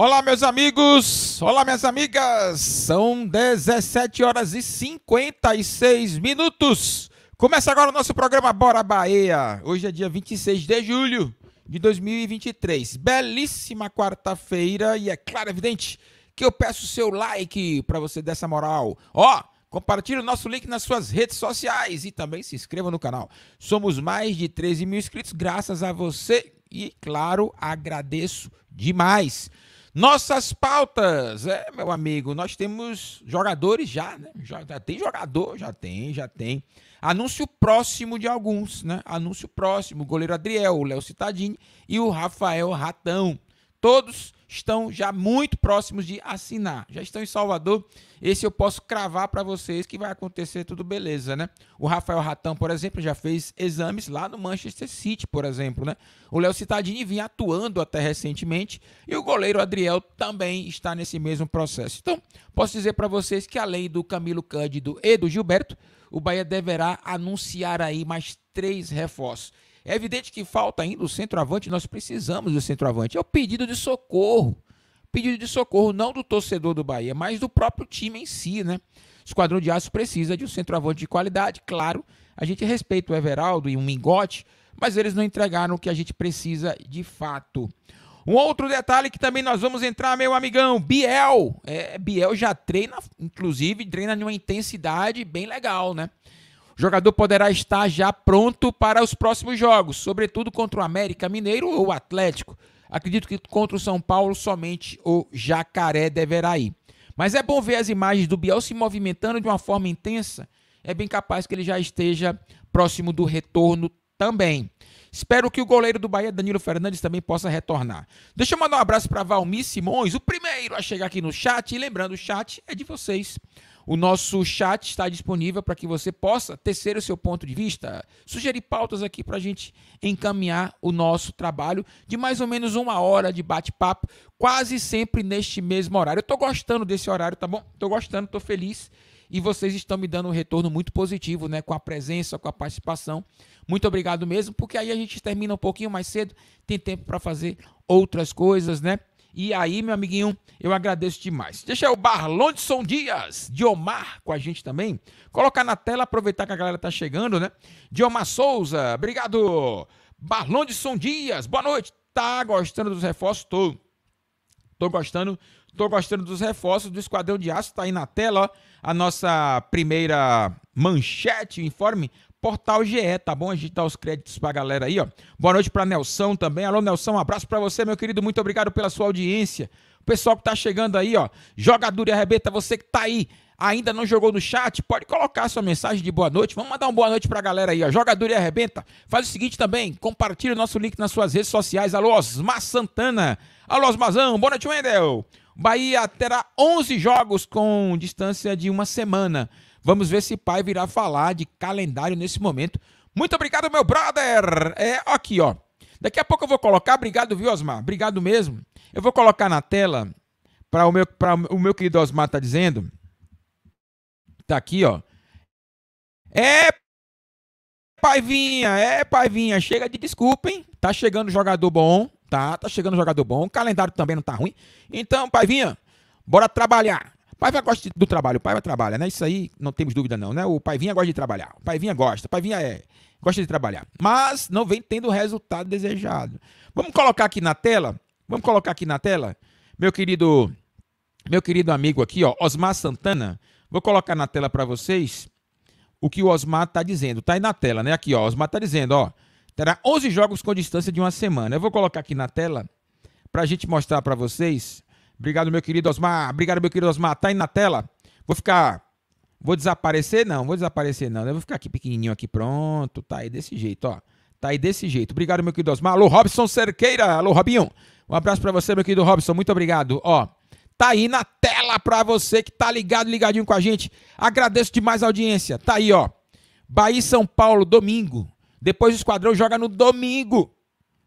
Olá, meus amigos! Olá, minhas amigas! São 17 horas e 56 minutos. Começa agora o nosso programa Bora Bahia. Hoje é dia 26 de julho de 2023. Belíssima quarta-feira e é claro, evidente, que eu peço o seu like para você dessa moral. Ó, compartilhe o nosso link nas suas redes sociais e também se inscreva no canal. Somos mais de 13 mil inscritos graças a você e, claro, agradeço demais. Nossas pautas, é, meu amigo, nós temos jogadores já, né? Já, tem jogador, já tem, já tem. Anúncio próximo de alguns, né? Anúncio próximo, goleiro Adriel, o Léo Citadini e o Rafael Ratão. Todos estão já muito próximos de assinar. Já estão em Salvador. Esse eu posso cravar para vocês que vai acontecer tudo beleza, né? O Rafael Ratão, por exemplo, já fez exames lá no Manchester City, por exemplo, né? O Léo Cittadini vinha atuando até recentemente e o goleiro Adriel também está nesse mesmo processo. Então, posso dizer para vocês que além do Camilo Cândido e do Gilberto, o Bahia deverá anunciar aí mais três reforços. É evidente que falta ainda o centroavante, nós precisamos do centroavante. É o pedido de socorro. Pedido de socorro não do torcedor do Bahia, mas do próprio time em si, né? O Esquadrão de Aço precisa de um centroavante de qualidade, claro. A gente respeita o Everaldo e o Mingote, mas eles não entregaram o que a gente precisa de fato. Um outro detalhe que também nós vamos entrar, meu amigão, Biel. É, Biel já treina, inclusive, treina numa intensidade bem legal, né? O jogador poderá estar já pronto para os próximos jogos, sobretudo contra o América Mineiro ou o Atlético. Acredito que contra o São Paulo somente o Jacaré deverá ir. Mas é bom ver as imagens do Biel se movimentando de uma forma intensa. É bem capaz que ele já esteja próximo do retorno também. Espero que o goleiro do Bahia, Danilo Fernandes, também possa retornar. Deixa eu mandar um abraço para Valmir Simões, o primeiro a chegar aqui no chat. E lembrando, o chat é de vocês. O nosso chat está disponível para que você possa tecer o seu ponto de vista, sugerir pautas aqui para a gente encaminhar o nosso trabalho de mais ou menos uma hora de bate-papo, quase sempre neste mesmo horário. Eu estou gostando desse horário, tá bom? Estou gostando, estou feliz e vocês estão me dando um retorno muito positivo, né? Com a presença, com a participação. Muito obrigado mesmo, porque aí a gente termina um pouquinho mais cedo, tem tempo para fazer outras coisas, né? E aí, meu amiguinho, eu agradeço demais. Deixa o Barlondson Dias, Diomar com a gente também. Colocar na tela, aproveitar que a galera tá chegando, né? Diomar Souza, obrigado. Barlondson Dias, boa noite. Tá gostando dos reforços? Tô. Tô gostando. Tô gostando dos reforços do Esquadrão de Aço. Tá aí na tela, ó. A nossa primeira manchete, informe. Portal GE, tá bom? A gente dá os créditos pra galera aí, ó. Boa noite pra Nelson também. Alô, Nelson, um abraço pra você, meu querido. Muito obrigado pela sua audiência. O pessoal que tá chegando aí, ó. Jogador e arrebenta, você que tá aí ainda não jogou no chat, pode colocar sua mensagem de boa noite. Vamos mandar uma boa noite pra galera aí, ó. Jogador e arrebenta. Faz o seguinte também, compartilha o nosso link nas suas redes sociais. Alô, Osmar Santana. Alô, Osmazão. Boa noite, Wendel. Bahia terá 11 jogos com distância de uma semana. Vamos ver se pai virá falar de calendário nesse momento. Muito obrigado, meu brother! É, aqui, ó. Daqui a pouco eu vou colocar. Obrigado, viu, Osmar? Obrigado mesmo. Eu vou colocar na tela para o meu, o meu querido Osmar tá dizendo. Tá aqui, ó. É, Paivinha, é, Paivinha, chega de desculpa, hein? Tá chegando jogador bom, tá? Tá chegando jogador bom. O calendário também não tá ruim. Então, Paivinha, bora trabalhar. Paiva gosta do trabalho, o Paiva trabalha, né? Isso aí não temos dúvida não, né? O Paivinha gosta de trabalhar, o Paivinha gosta, o Paivinha é, gosta de trabalhar, mas não vem tendo o resultado desejado. Vamos colocar aqui na tela, vamos colocar aqui na tela, meu querido, meu querido amigo aqui, ó, Osmar Santana, vou colocar na tela para vocês o que o Osmar tá dizendo, tá aí na tela, né? Aqui, ó, Osmar tá dizendo, ó, terá 11 jogos com distância de uma semana. Eu vou colocar aqui na tela para a gente mostrar para vocês Obrigado, meu querido Osmar. Obrigado, meu querido Osmar. Tá aí na tela. Vou ficar. Vou desaparecer? Não, vou desaparecer não. Eu vou ficar aqui pequenininho aqui, pronto. Tá aí desse jeito, ó. Tá aí desse jeito. Obrigado, meu querido Osmar. Alô, Robson Cerqueira. Alô, Robinho. Um abraço para você, meu querido Robson. Muito obrigado. Ó, tá aí na tela para você que tá ligado, ligadinho com a gente. Agradeço demais a audiência. Tá aí, ó. Bahia São Paulo, domingo. Depois o Esquadrão joga no domingo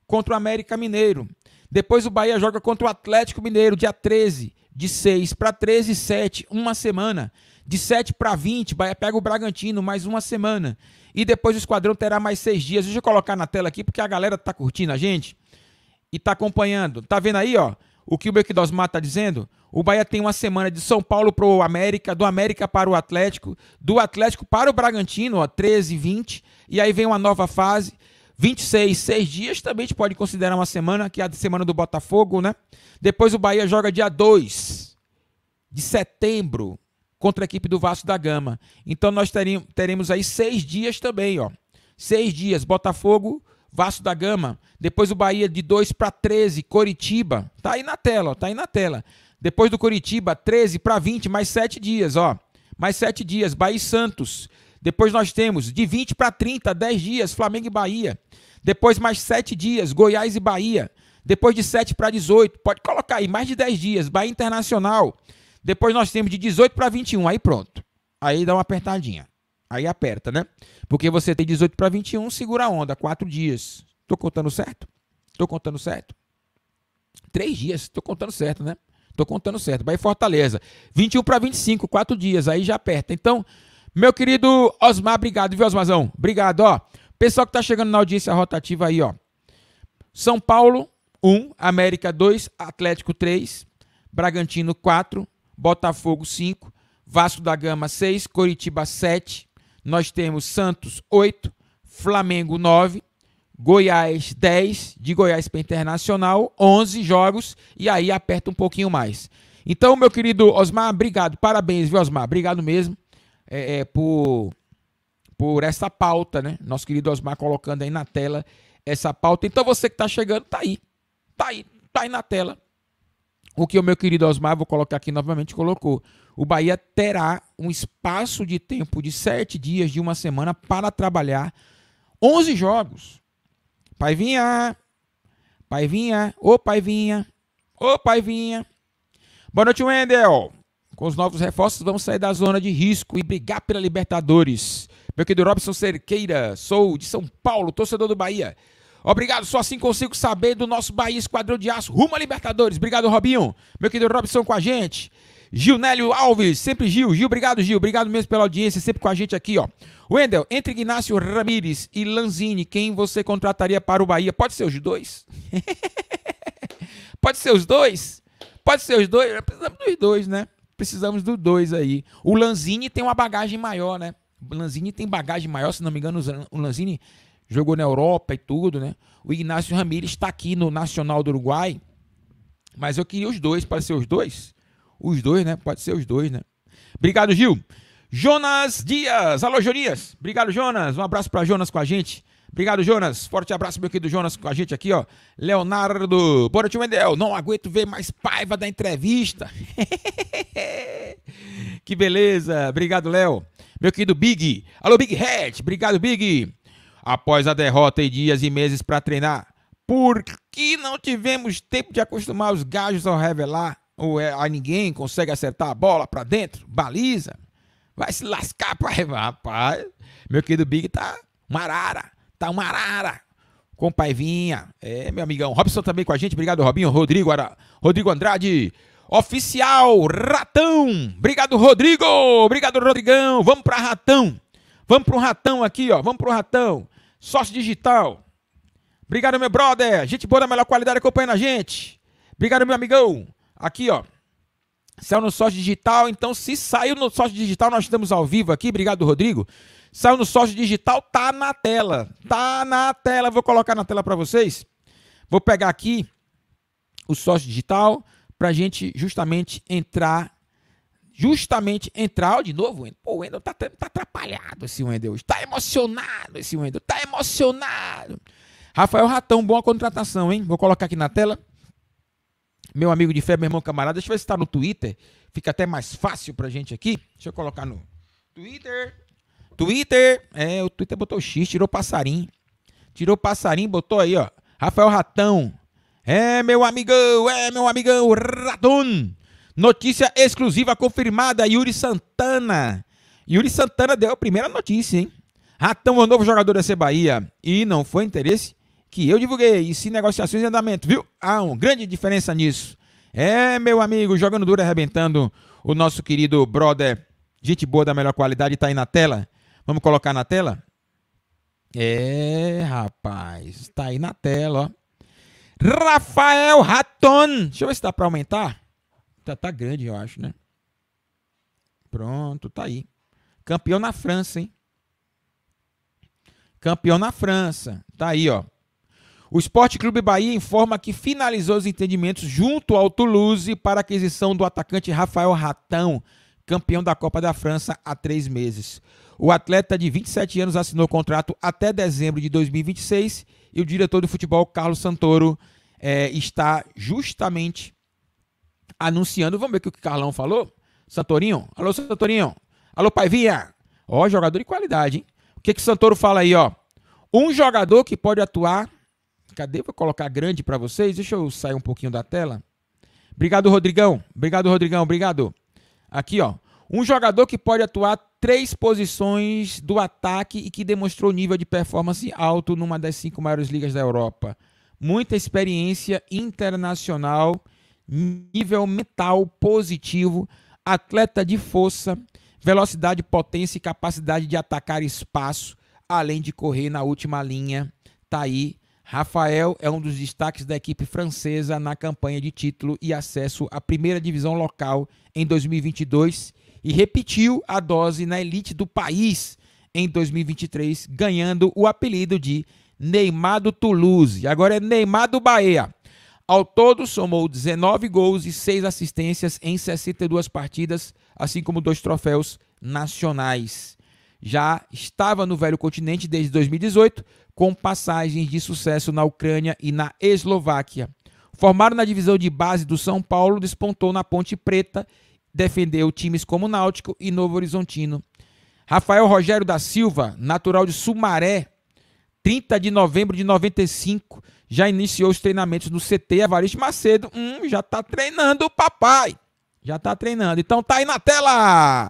contra o América Mineiro. Depois o Bahia joga contra o Atlético Mineiro, dia 13, de 6 para 13, 7, uma semana. De 7 para 20, Bahia pega o Bragantino, mais uma semana. E depois o Esquadrão terá mais seis dias. Deixa eu colocar na tela aqui, porque a galera tá curtindo a gente e tá acompanhando. Tá vendo aí, ó, o que o Bequidosmar tá dizendo? O Bahia tem uma semana de São Paulo para o América, do América para o Atlético, do Atlético para o Bragantino, ó, 13 e 20, e aí vem uma nova fase. 26, seis dias, também a gente pode considerar uma semana, que é a semana do Botafogo, né? Depois o Bahia joga dia 2 de setembro contra a equipe do Vasco da Gama. Então nós teremos aí seis dias também, ó. Seis dias, Botafogo, Vasco da Gama. Depois o Bahia de 2 para 13, Coritiba. Tá aí na tela, ó, tá aí na tela. Depois do Coritiba, 13 para 20, mais sete dias, ó. Mais sete dias, Bahia e Santos. Depois nós temos de 20 para 30, 10 dias, Flamengo e Bahia. Depois mais 7 dias, Goiás e Bahia. Depois de 7 para 18, pode colocar aí mais de 10 dias, Bahia Internacional. Depois nós temos de 18 para 21, aí pronto. Aí dá uma apertadinha. Aí aperta, né? Porque você tem 18 para 21, segura a onda, 4 dias. Tô contando certo? Tô contando certo? 3 dias, tô contando certo, né? Tô contando certo. Bahia e Fortaleza. 21 para 25, 4 dias, aí já aperta. Então, meu querido Osmar, obrigado, viu, Osmarzão? Obrigado, ó. Pessoal que tá chegando na audiência rotativa aí, ó. São Paulo, 1, um, América 2, Atlético 3, Bragantino 4, Botafogo 5, Vasco da Gama 6, Coritiba 7. Nós temos Santos 8, Flamengo 9, Goiás 10, de Goiás para Internacional, 11 jogos e aí aperta um pouquinho mais. Então, meu querido Osmar, obrigado. Parabéns, viu, Osmar? Obrigado mesmo é, é, por, por essa pauta, né? Nosso querido Osmar colocando aí na tela essa pauta. Então você que está chegando, tá aí. Tá aí, tá aí na tela. O que o meu querido Osmar, vou colocar aqui novamente, colocou. O Bahia terá um espaço de tempo de sete dias, de uma semana, para trabalhar 11 jogos. Pai Vinha, Pai Vinha, ô Pai Vinha, ô Pai Vinha. Boa noite, Wendel. Com os novos reforços, vamos sair da zona de risco e brigar pela Libertadores. Meu querido Robson Cerqueira, sou de São Paulo, torcedor do Bahia. Obrigado, só assim consigo saber do nosso Bahia Esquadrão de Aço rumo a Libertadores. Obrigado, Robinho. Meu querido Robson com a gente. Gil Nélio Alves, sempre Gil. Gil, obrigado, Gil. Obrigado mesmo pela audiência, sempre com a gente aqui, ó. Wendel, entre Ignacio Ramírez e Lanzini, quem você contrataria para o Bahia? Pode ser os dois? Pode ser os dois? Pode ser os dois? Precisamos dos dois, né? precisamos do dois aí. O Lanzini tem uma bagagem maior, né? O Lanzini tem bagagem maior, se não me engano, o Lanzini jogou na Europa e tudo, né? O Ignacio Ramírez está aqui no Nacional do Uruguai. Mas eu queria os dois, pode ser os dois? Os dois, né? Pode ser os dois, né? Obrigado, Gil. Jonas Dias. Alô, Jonias. Obrigado, Jonas. Um abraço para Jonas com a gente. Obrigado, Jonas. Forte abraço, meu querido Jonas, com a gente aqui, ó. Leonardo, bora, tio Mendel. Não aguento ver mais paiva da entrevista. que beleza. Obrigado, Léo. Meu querido Big. Alô, Big Red. Obrigado, Big. Após a derrota e dias e meses para treinar, por que não tivemos tempo de acostumar os gajos ao revelar? Ou é, a ninguém consegue acertar a bola para dentro? Baliza? Vai se lascar, pai. Rapaz, meu querido Big tá marara tá uma arara com o Paivinha. É, meu amigão. Robson também com a gente. Obrigado, Robinho. Rodrigo, Ara... Rodrigo Andrade. Oficial Ratão. Obrigado, Rodrigo. Obrigado, Rodrigão. Vamos para Ratão. Vamos para o Ratão aqui, ó. Vamos para o Ratão. Sócio Digital. Obrigado, meu brother. Gente boa da melhor qualidade acompanhando a gente. Obrigado, meu amigão. Aqui, ó. Saiu no sócio digital, então se saiu no sócio digital, nós estamos ao vivo aqui. Obrigado, Rodrigo. Saiu no sócio digital, tá na tela. Tá na tela. Vou colocar na tela para vocês. Vou pegar aqui o sócio digital para gente justamente entrar. Justamente entrar de novo. Pô, o Wendel tá, tá atrapalhado esse Wendel hoje. Tá emocionado esse Wendel. Tá emocionado. Rafael Ratão, boa contratação, hein? Vou colocar aqui na tela. Meu amigo de fé, meu irmão camarada. Deixa eu ver se tá no Twitter. Fica até mais fácil pra gente aqui. Deixa eu colocar no Twitter. Twitter, é, o Twitter botou X, tirou passarinho. Tirou passarinho, botou aí, ó. Rafael Ratão. É, meu amigão, é, meu amigão, Raton. Notícia exclusiva confirmada, Yuri Santana. Yuri Santana deu a primeira notícia, hein? Ratão é o novo jogador da C Bahia. E não foi interesse que eu divulguei. E sim negociações em andamento, viu? Há ah, uma grande diferença nisso. É, meu amigo, jogando duro, arrebentando o nosso querido brother, gente boa da melhor qualidade, tá aí na tela. Vamos colocar na tela? É, rapaz, tá aí na tela, ó. Rafael Raton. Deixa eu ver se dá para aumentar. Tá, tá grande, eu acho, né? Pronto, tá aí. Campeão na França, hein? Campeão na França. Tá aí, ó. O Esporte Clube Bahia informa que finalizou os entendimentos junto ao Toulouse para aquisição do atacante Rafael Ratão, campeão da Copa da França há três meses. O atleta de 27 anos assinou contrato até dezembro de 2026 e o diretor do futebol, Carlos Santoro, é, está justamente anunciando. Vamos ver o que o Carlão falou? Santorinho? Alô, Santorinho? Alô, Paivinha? Ó, jogador de qualidade, hein? O que, que Santoro fala aí, ó? Um jogador que pode atuar. Cadê? Vou colocar grande para vocês. Deixa eu sair um pouquinho da tela. Obrigado, Rodrigão. Obrigado, Rodrigão. Obrigado. Aqui, ó. Um jogador que pode atuar três posições do ataque e que demonstrou nível de performance alto numa das cinco maiores ligas da Europa. Muita experiência internacional, nível mental positivo, atleta de força, velocidade, potência e capacidade de atacar espaço, além de correr na última linha. Tá aí Rafael é um dos destaques da equipe francesa na campanha de título e acesso à primeira divisão local em 2022 e repetiu a dose na elite do país em 2023, ganhando o apelido de Neymar do Toulouse. Agora é Neymar do Bahia. Ao todo, somou 19 gols e 6 assistências em 62 partidas, assim como dois troféus nacionais já estava no velho continente desde 2018, com passagens de sucesso na Ucrânia e na Eslováquia. Formado na divisão de base do São Paulo, despontou na Ponte Preta, defendeu times como Náutico e Novo Horizontino. Rafael Rogério da Silva, natural de Sumaré, 30 de novembro de 95, já iniciou os treinamentos no CT Evaristo Macedo. Hum, já tá treinando o papai. Já tá treinando. Então tá aí na tela.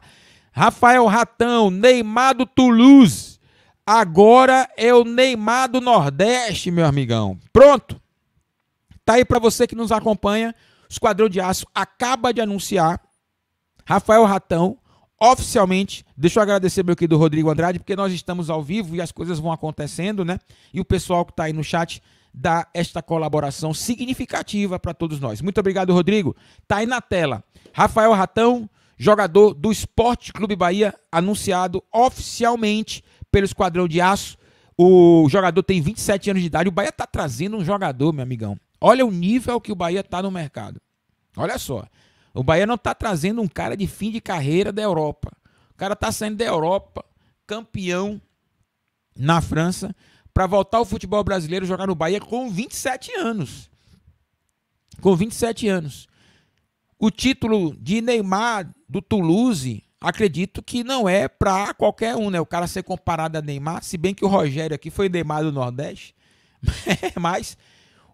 Rafael Ratão, Neymar do Toulouse. Agora é o Neymar do Nordeste, meu amigão. Pronto. Tá aí para você que nos acompanha. O Esquadrão de Aço acaba de anunciar Rafael Ratão oficialmente. Deixa eu agradecer meu querido Rodrigo Andrade, porque nós estamos ao vivo e as coisas vão acontecendo, né? E o pessoal que tá aí no chat dá esta colaboração significativa para todos nós. Muito obrigado, Rodrigo. Tá aí na tela. Rafael Ratão jogador do Esporte Clube Bahia, anunciado oficialmente pelo Esquadrão de Aço. O jogador tem 27 anos de idade. O Bahia está trazendo um jogador, meu amigão. Olha o nível que o Bahia está no mercado. Olha só. O Bahia não está trazendo um cara de fim de carreira da Europa. O cara está saindo da Europa, campeão na França, para voltar ao futebol brasileiro jogar no Bahia com 27 anos. Com 27 anos. O título de Neymar do Toulouse, acredito que não é para qualquer um, né? O cara ser comparado a Neymar, se bem que o Rogério aqui foi Neymar do Nordeste, mas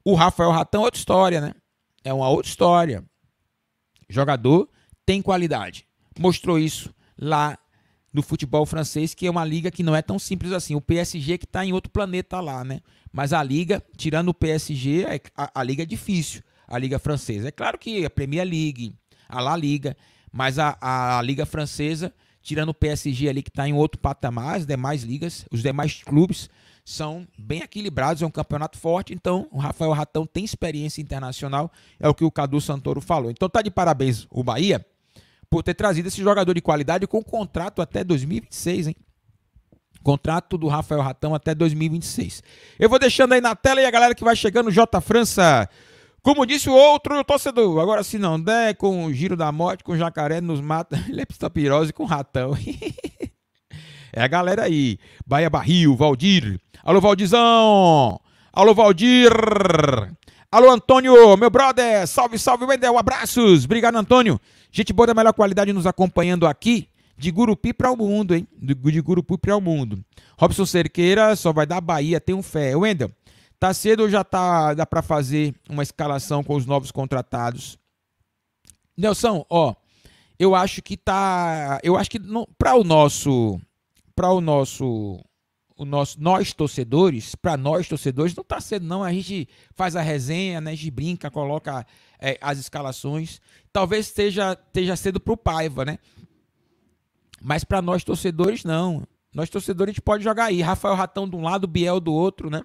o Rafael Ratão é outra história, né? É uma outra história. Jogador tem qualidade. Mostrou isso lá no futebol francês, que é uma liga que não é tão simples assim. O PSG que está em outro planeta lá, né? Mas a liga, tirando o PSG, a, é a, a liga é difícil a Liga Francesa. É claro que a Premier League, a La Liga, mas a, a Liga Francesa, tirando o PSG ali que está em outro patamar, as demais ligas, os demais clubes são bem equilibrados, é um campeonato forte, então o Rafael Ratão tem experiência internacional, é o que o Cadu Santoro falou. Então tá de parabéns o Bahia por ter trazido esse jogador de qualidade com contrato até 2026, hein? Contrato do Rafael Ratão até 2026. Eu vou deixando aí na tela e a galera que vai chegando, J França, como disse o outro torcedor, agora se não der com o giro da morte, com o jacaré nos mata, leptopirose com ratão. é a galera aí. Bahia Barril, Valdir. Alô, Valdizão! Alô, Valdir! Alô, Antônio, meu brother! Salve, salve, Wendel! Abraços! Obrigado, Antônio! Gente boa da melhor qualidade nos acompanhando aqui. De Gurupi para o mundo, hein? De, Gurupi para o mundo. Robson Cerqueira só vai dar Bahia, tem um fé. Wendel, Tá cedo ou já tá, dá para fazer uma escalação com os novos contratados? Nelson, ó, eu acho que tá, eu acho que para o nosso, para o nosso o nosso, nós torcedores, para nós torcedores, não tá cedo não. A gente faz a resenha, né? A gente brinca, coloca é, as escalações. Talvez esteja, esteja cedo pro Paiva, né? Mas para nós torcedores, não. Nós torcedores, a gente pode jogar aí. Rafael Ratão de um lado, Biel do outro, né?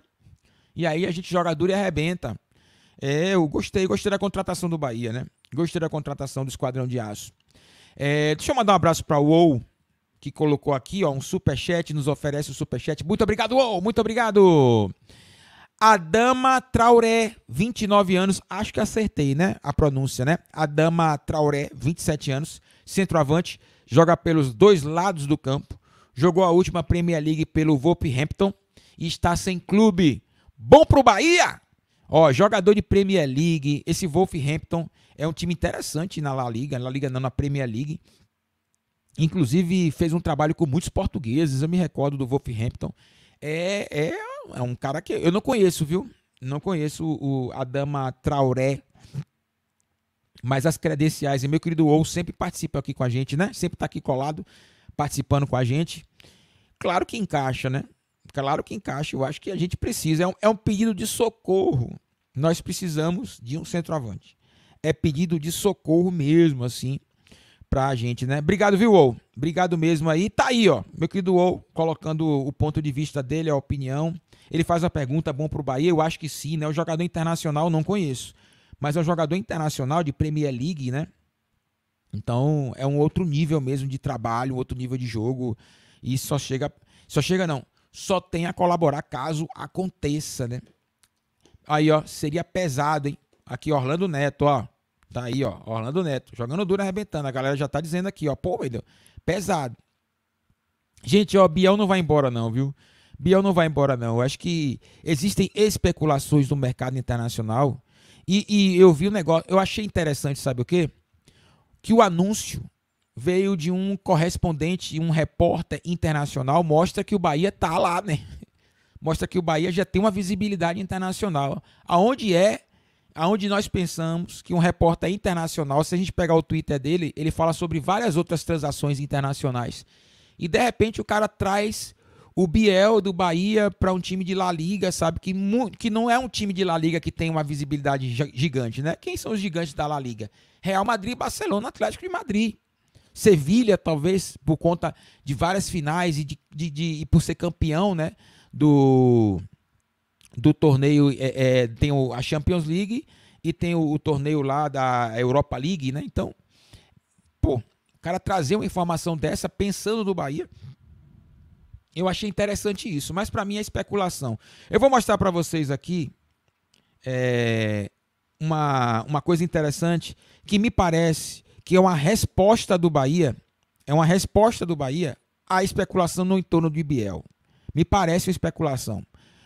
E aí a gente joga duro e arrebenta. É, eu gostei, gostei da contratação do Bahia, né? Gostei da contratação do Esquadrão de Aço. É, deixa eu mandar um abraço para o WoW, que colocou aqui, ó, um superchat, nos oferece o Super superchat. Muito obrigado, WoW, muito obrigado. Adama Traoré, 29 anos, acho que acertei, né? A pronúncia, né? Adama Traoré, 27 anos, centroavante, joga pelos dois lados do campo, jogou a última Premier League pelo Wolverhampton e está sem clube. Bom pro Bahia! Ó, jogador de Premier League, esse Wolverhampton é um time interessante na La Liga, na La Liga não, na Premier League. Inclusive fez um trabalho com muitos portugueses, eu me recordo do Wolverhampton. É, é, é um cara que eu não conheço, viu? Não conheço o, a dama Traoré, mas as credenciais. E meu querido Ou sempre participa aqui com a gente, né? Sempre tá aqui colado, participando com a gente. Claro que encaixa, né? claro que encaixa. Eu acho que a gente precisa. É um, é um pedido de socorro. Nós precisamos de um centroavante. É pedido de socorro mesmo, assim, pra gente, né? Obrigado, viu, Uou? Obrigado mesmo aí. Tá aí, ó, meu querido Uou, colocando o ponto de vista dele, a opinião. Ele faz uma pergunta é bom pro Bahia, eu acho que sim, né? O jogador internacional não conheço, mas é um jogador internacional de Premier League, né? Então, é um outro nível mesmo de trabalho, um outro nível de jogo e só chega só chega não, só tem a colaborar caso aconteça, né? Aí, ó, seria pesado, hein? Aqui, Orlando Neto, ó. Tá aí, ó. Orlando Neto. Jogando duro, arrebentando. A galera já tá dizendo aqui, ó. Pô, meu Pesado. Gente, ó, Biel não vai embora, não, viu? Biel não vai embora, não. Eu acho que existem especulações no mercado internacional. E, e eu vi o um negócio. Eu achei interessante, sabe o quê? Que o anúncio veio de um correspondente, um repórter internacional, mostra que o Bahia está lá, né? Mostra que o Bahia já tem uma visibilidade internacional. Aonde é, aonde nós pensamos que um repórter internacional, se a gente pegar o Twitter dele, ele fala sobre várias outras transações internacionais. E de repente o cara traz o Biel do Bahia para um time de La Liga, sabe? Que, que não é um time de La Liga que tem uma visibilidade gigante, né? Quem são os gigantes da La Liga? Real Madrid, Barcelona, Atlético de Madrid. Sevilha, talvez, por conta de várias finais e, de, de, de e por ser campeão né, do, do torneio, é, é, tem o, a Champions League e tem o, o, torneio lá da Europa League, né? Então, pô, o cara trazer uma informação dessa pensando no Bahia, eu achei interessante isso, mas para mim é especulação. Eu vou mostrar para vocês aqui é, uma, uma coisa interessante que me parece que é uma resposta do Bahia, é uma resposta do Bahia à especulação no entorno de Biel. Me parece uma especulação.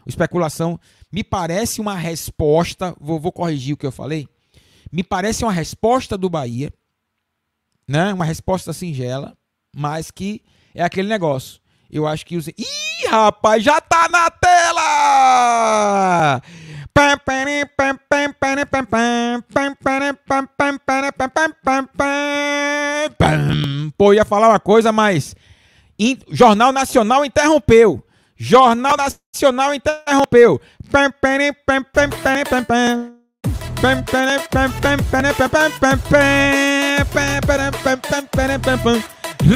Especulação me parece uma resposta, vou, vou corrigir o que eu falei, me parece uma resposta do Bahia, né? Uma resposta singela, mas que é aquele negócio. Eu acho que os. Ih, rapaz, já tá na tela! Pô, ia falar uma coisa, mas In... Jornal Nacional interrompeu. Jornal Nacional interrompeu.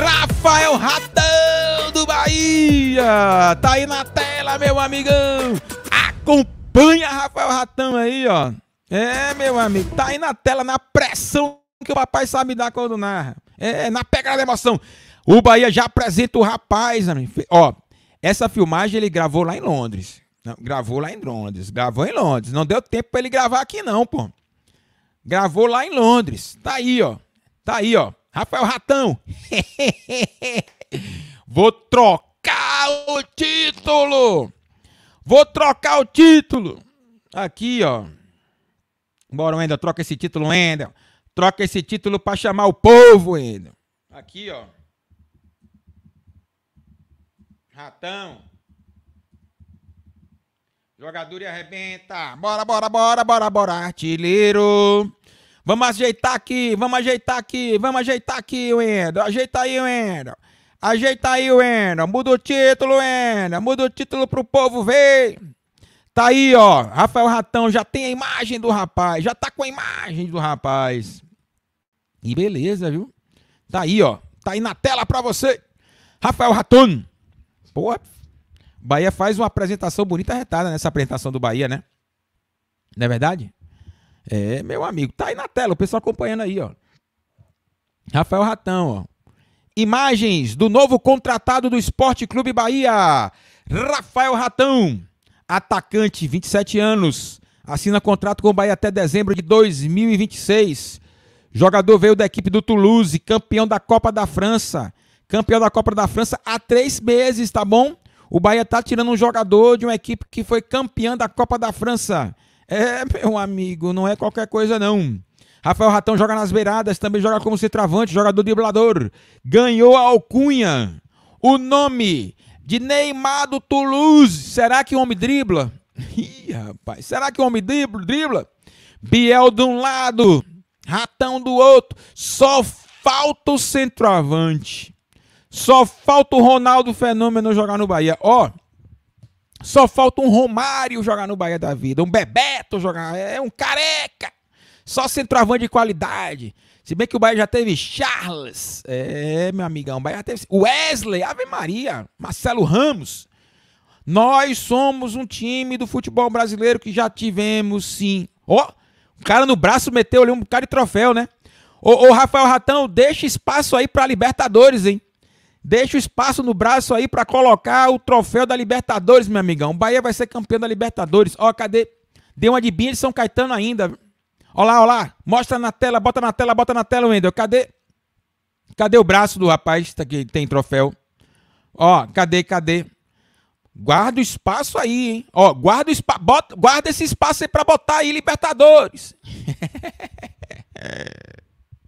Rafael Ratão do Bahia, tá aí na tela, meu amigão. Acompanha Apanha Rafael Ratão aí, ó. É, meu amigo, tá aí na tela, na pressão que o papai sabe dar quando narra. É, na pegada da emoção. O Bahia já apresenta o rapaz, amigo. Ó, essa filmagem ele gravou lá em Londres. Não, gravou lá em Londres. Gravou em Londres. Não deu tempo pra ele gravar aqui, não, pô. Gravou lá em Londres. Tá aí, ó. Tá aí, ó. Rafael Ratão. Vou trocar o título. Vou trocar o título. Aqui, ó. Bora, Wendel, troca esse título, Wendel. Troca esse título para chamar o povo, Wendel. Aqui, ó. Ratão. Jogador e arrebenta. Bora, bora, bora, bora, bora. Artilheiro. Vamos ajeitar aqui, vamos ajeitar aqui, vamos ajeitar aqui, Wendel. Ajeita aí, Wendel. Ajeita aí o muda o título, Ena, muda o título pro povo ver. Tá aí, ó, Rafael Ratão já tem a imagem do rapaz, já tá com a imagem do rapaz. E beleza, viu? Tá aí, ó, tá aí na tela pra você. Rafael Ratão. Pô, Bahia faz uma apresentação bonita retada nessa apresentação do Bahia, né? Não é verdade? É, meu amigo, tá aí na tela, o pessoal acompanhando aí, ó. Rafael Ratão, ó. Imagens do novo contratado do Esporte Clube Bahia, Rafael Ratão, atacante, 27 anos, assina contrato com o Bahia até dezembro de 2026. Jogador veio da equipe do Toulouse, campeão da Copa da França. Campeão da Copa da França há três meses, tá bom? O Bahia tá tirando um jogador de uma equipe que foi campeã da Copa da França. É, meu amigo, não é qualquer coisa não. Rafael Ratão joga nas beiradas, também joga como centroavante, jogador driblador. Ganhou a alcunha. O nome de Neymar do Toulouse. Será que o homem dribla? Ih, rapaz. Será que o homem dribla? dribla? Biel de um lado, Ratão do outro. Só falta o centroavante. Só falta o Ronaldo Fenômeno jogar no Bahia. Ó, só falta um Romário jogar no Bahia da vida. Um Bebeto jogar. É um careca. Só centroavante de qualidade. Se bem que o Bahia já teve Charles. É, meu amigão. O Bahia já teve Wesley, Ave Maria, Marcelo Ramos. Nós somos um time do futebol brasileiro que já tivemos, sim. Ó, oh, o cara no braço meteu ali um cara de troféu, né? Ô, oh, oh, Rafael Ratão, deixa espaço aí pra Libertadores, hein? Deixa o espaço no braço aí para colocar o troféu da Libertadores, meu amigão. O Bahia vai ser campeão da Libertadores. Ó, cadê? Deu uma de Binha de São Caetano ainda. Olá, olá. Mostra na tela, bota na tela, bota na tela, Wendel. Cadê? Cadê o braço do rapaz tá que tem troféu? Ó, cadê, cadê? Guarda o espaço aí, hein? Ó, guarda, o bota, guarda esse espaço aí pra botar aí, Libertadores.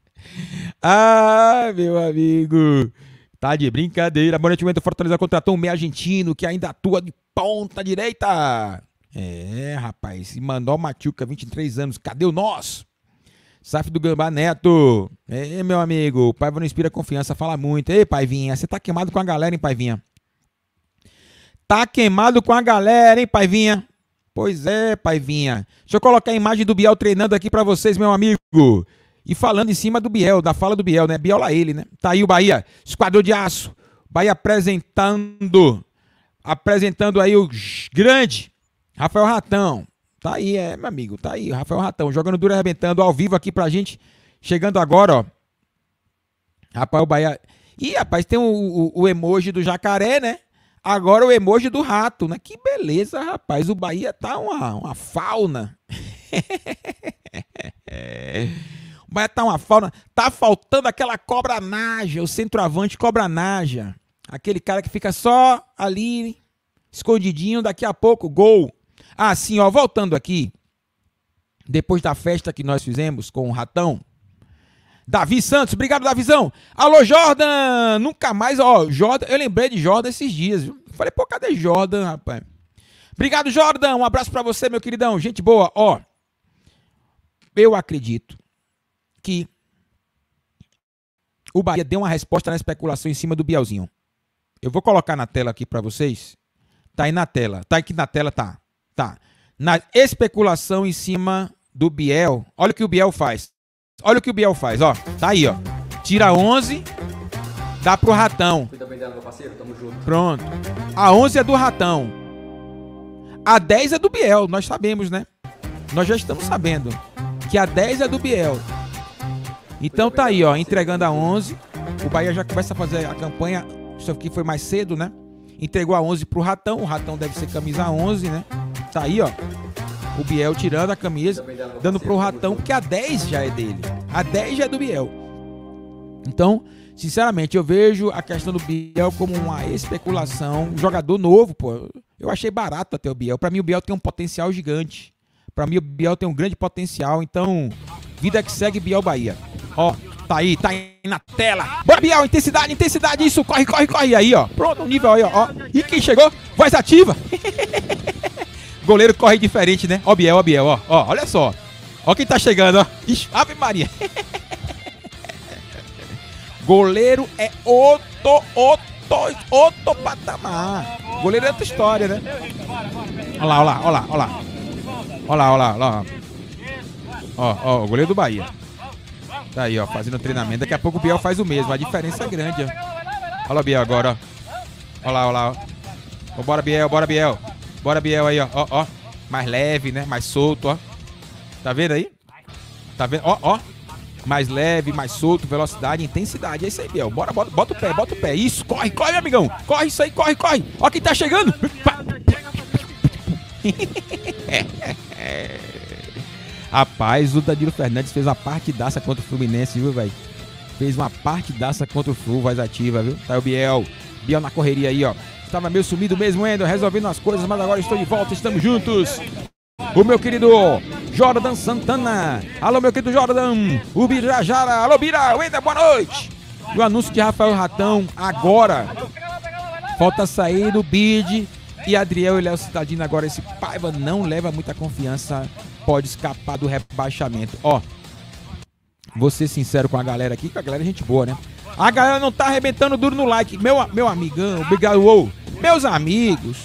ah, meu amigo. Tá de brincadeira. Boa noite, Fortaleza contratou um meio argentino que ainda atua de ponta direita. É, rapaz. E Manol Matiuca, 23 anos. Cadê o nós? Saf do Gambá Neto. É, meu amigo. O Paiva não inspira confiança, fala muito. Ei, Paivinha, você tá queimado com a galera, hein, Paivinha? Tá queimado com a galera, hein, Paivinha? Pois é, Paivinha. Deixa eu colocar a imagem do Biel treinando aqui para vocês, meu amigo. E falando em cima do Biel, da fala do Biel, né? Biel lá ele, né? Tá aí o Bahia, esquadrão de aço. Bahia apresentando, apresentando aí o grande Rafael Ratão, tá aí, é, meu amigo, tá aí. Rafael Ratão, jogando duro e arrebentando ao vivo aqui pra gente. Chegando agora, ó. Rafael Bahia. Ih, rapaz, tem o, o, o emoji do jacaré, né? Agora o emoji do rato, né? Que beleza, rapaz. O Bahia tá uma, uma fauna. o Bahia tá uma fauna. Tá faltando aquela cobra naja, o centroavante cobra naja. Aquele cara que fica só ali, escondidinho, daqui a pouco, gol. Ah, sim, ó, voltando aqui, depois da festa que nós fizemos com o Ratão, Davi Santos, obrigado, Davizão. Alô, Jordan! Nunca mais, ó, Jordan, eu lembrei de Jordan esses dias. Viu? Falei, pô, cadê Jordan, rapaz? Obrigado, Jordan. Um abraço para você, meu queridão. Gente boa, ó. Eu acredito que o Bahia deu uma resposta na especulação em cima do Bielzinho. Eu vou colocar na tela aqui para vocês. Tá aí na tela. Tá aqui na tela, tá. Tá. Na especulação em cima do Biel, olha o que o Biel faz. Olha o que o Biel faz, ó. Tá aí, ó. Tira 11, dá pro Ratão. Cuida bem dela, meu parceiro, tamo junto. Pronto. A 11 é do Ratão. A 10 é do Biel, nós sabemos, né? Nós já estamos sabendo que a 10 é do Biel. Então tá aí, ó, entregando a 11. O Bahia já começa a fazer a campanha, Isso aqui foi mais cedo, né? Entregou a 11 pro Ratão. O Ratão deve ser camisa 11, né? Tá aí, ó. O Biel tirando a camisa, dando pro Ratão, que a 10 já é dele. A 10 já é do Biel. Então, sinceramente, eu vejo a questão do Biel como uma especulação. Um jogador novo, pô. Eu achei barato até o Biel. Para mim, o Biel tem um potencial gigante. Para mim, o Biel tem um grande potencial. Então, vida que segue Biel Bahia. Ó, Tá aí, tá aí na tela. Bora, Biel, intensidade, intensidade, isso, corre, corre, corre. Aí, ó, pronto, o nível aí, ó, E quem chegou? Voz ativa. Goleiro corre diferente, né? Ó, Biel, ó, Biel, ó, ó, olha só. Ó quem tá chegando, ó. Ixi, Ave Maria. Goleiro é outro, outro, outro patamar. Goleiro é outra história, né? Olha lá, olha lá, olha lá, olha lá. Olha lá, olha lá, olha lá. Ó, ó, o goleiro do Bahia. Tá aí, ó, fazendo treinamento. Daqui a pouco o Biel faz o mesmo. A diferença é grande, ó. Olha o Biel agora, ó. Olha lá, olha lá, ó. ó. Bora, Biel, bora, Biel. Bora, Biel aí, ó. Ó, ó. Mais leve, né? Mais solto, ó. Tá vendo aí? Tá vendo? Ó, ó. Mais leve, mais solto, velocidade, intensidade. É isso aí, Biel. Bora, bota, bota o pé, bota o pé. Isso, corre, corre, amigão. Corre isso aí, corre, corre. Ó quem tá chegando. Rapaz, o Danilo Fernandes fez uma partidaça contra o Fluminense, viu, velho? Fez uma partidaça contra o Flu, voz ativa, viu? Tá o Biel. Biel na correria aí, ó. Estava meio sumido mesmo, Endo, resolvendo as coisas, mas agora estou de volta, estamos juntos. O meu querido Jordan Santana. Alô, meu querido Jordan. O Birajara. Alô, Bira. Eita, boa noite. E o anúncio de Rafael Ratão agora. Falta sair do bid. E Adriel e Léo Cidadino agora. Esse Paiva não leva muita confiança pode escapar do rebaixamento. Ó, vou ser sincero com a galera aqui, que a galera é gente boa, né? A galera não tá arrebentando duro no like. Meu, meu amigão, obrigado, uou. Meus amigos,